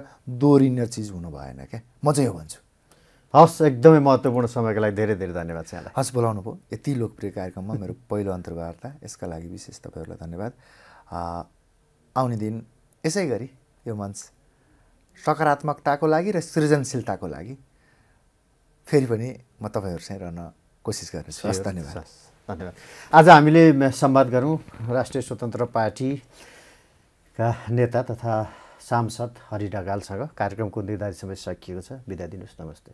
दोहोरिने चिज हुनु भएन क्या म चाहिँ यो भन्छु हस् एकदमै महत्त्वपूर्ण समयको लागि धेरै धेरै धन्यवाद छ हस् बोलाउनु भयो यति लोकप्रिय कार्यक्रममा मेरो पहिलो अन्तर्वार्ता यसका लागि विशेष तपाईँहरूलाई धन्यवाद आउने दिन यसै गरी यो मञ्च सकारात्मकताको लागि र सृजनशीलताको लागि फेरि पनि म तपाईँहरूसँग रहन कोसिस गर्नेछु हस् धन्यवाद धन्यवाद आज हामीले संवाद गरौँ राष्ट्रिय स्वतन्त्र पार्टीका नेता तथा सांसद हरि ढकालसँग कार्यक्रमको निर्धारित समय सकिएको छ बिदा दिनुहोस् नमस्ते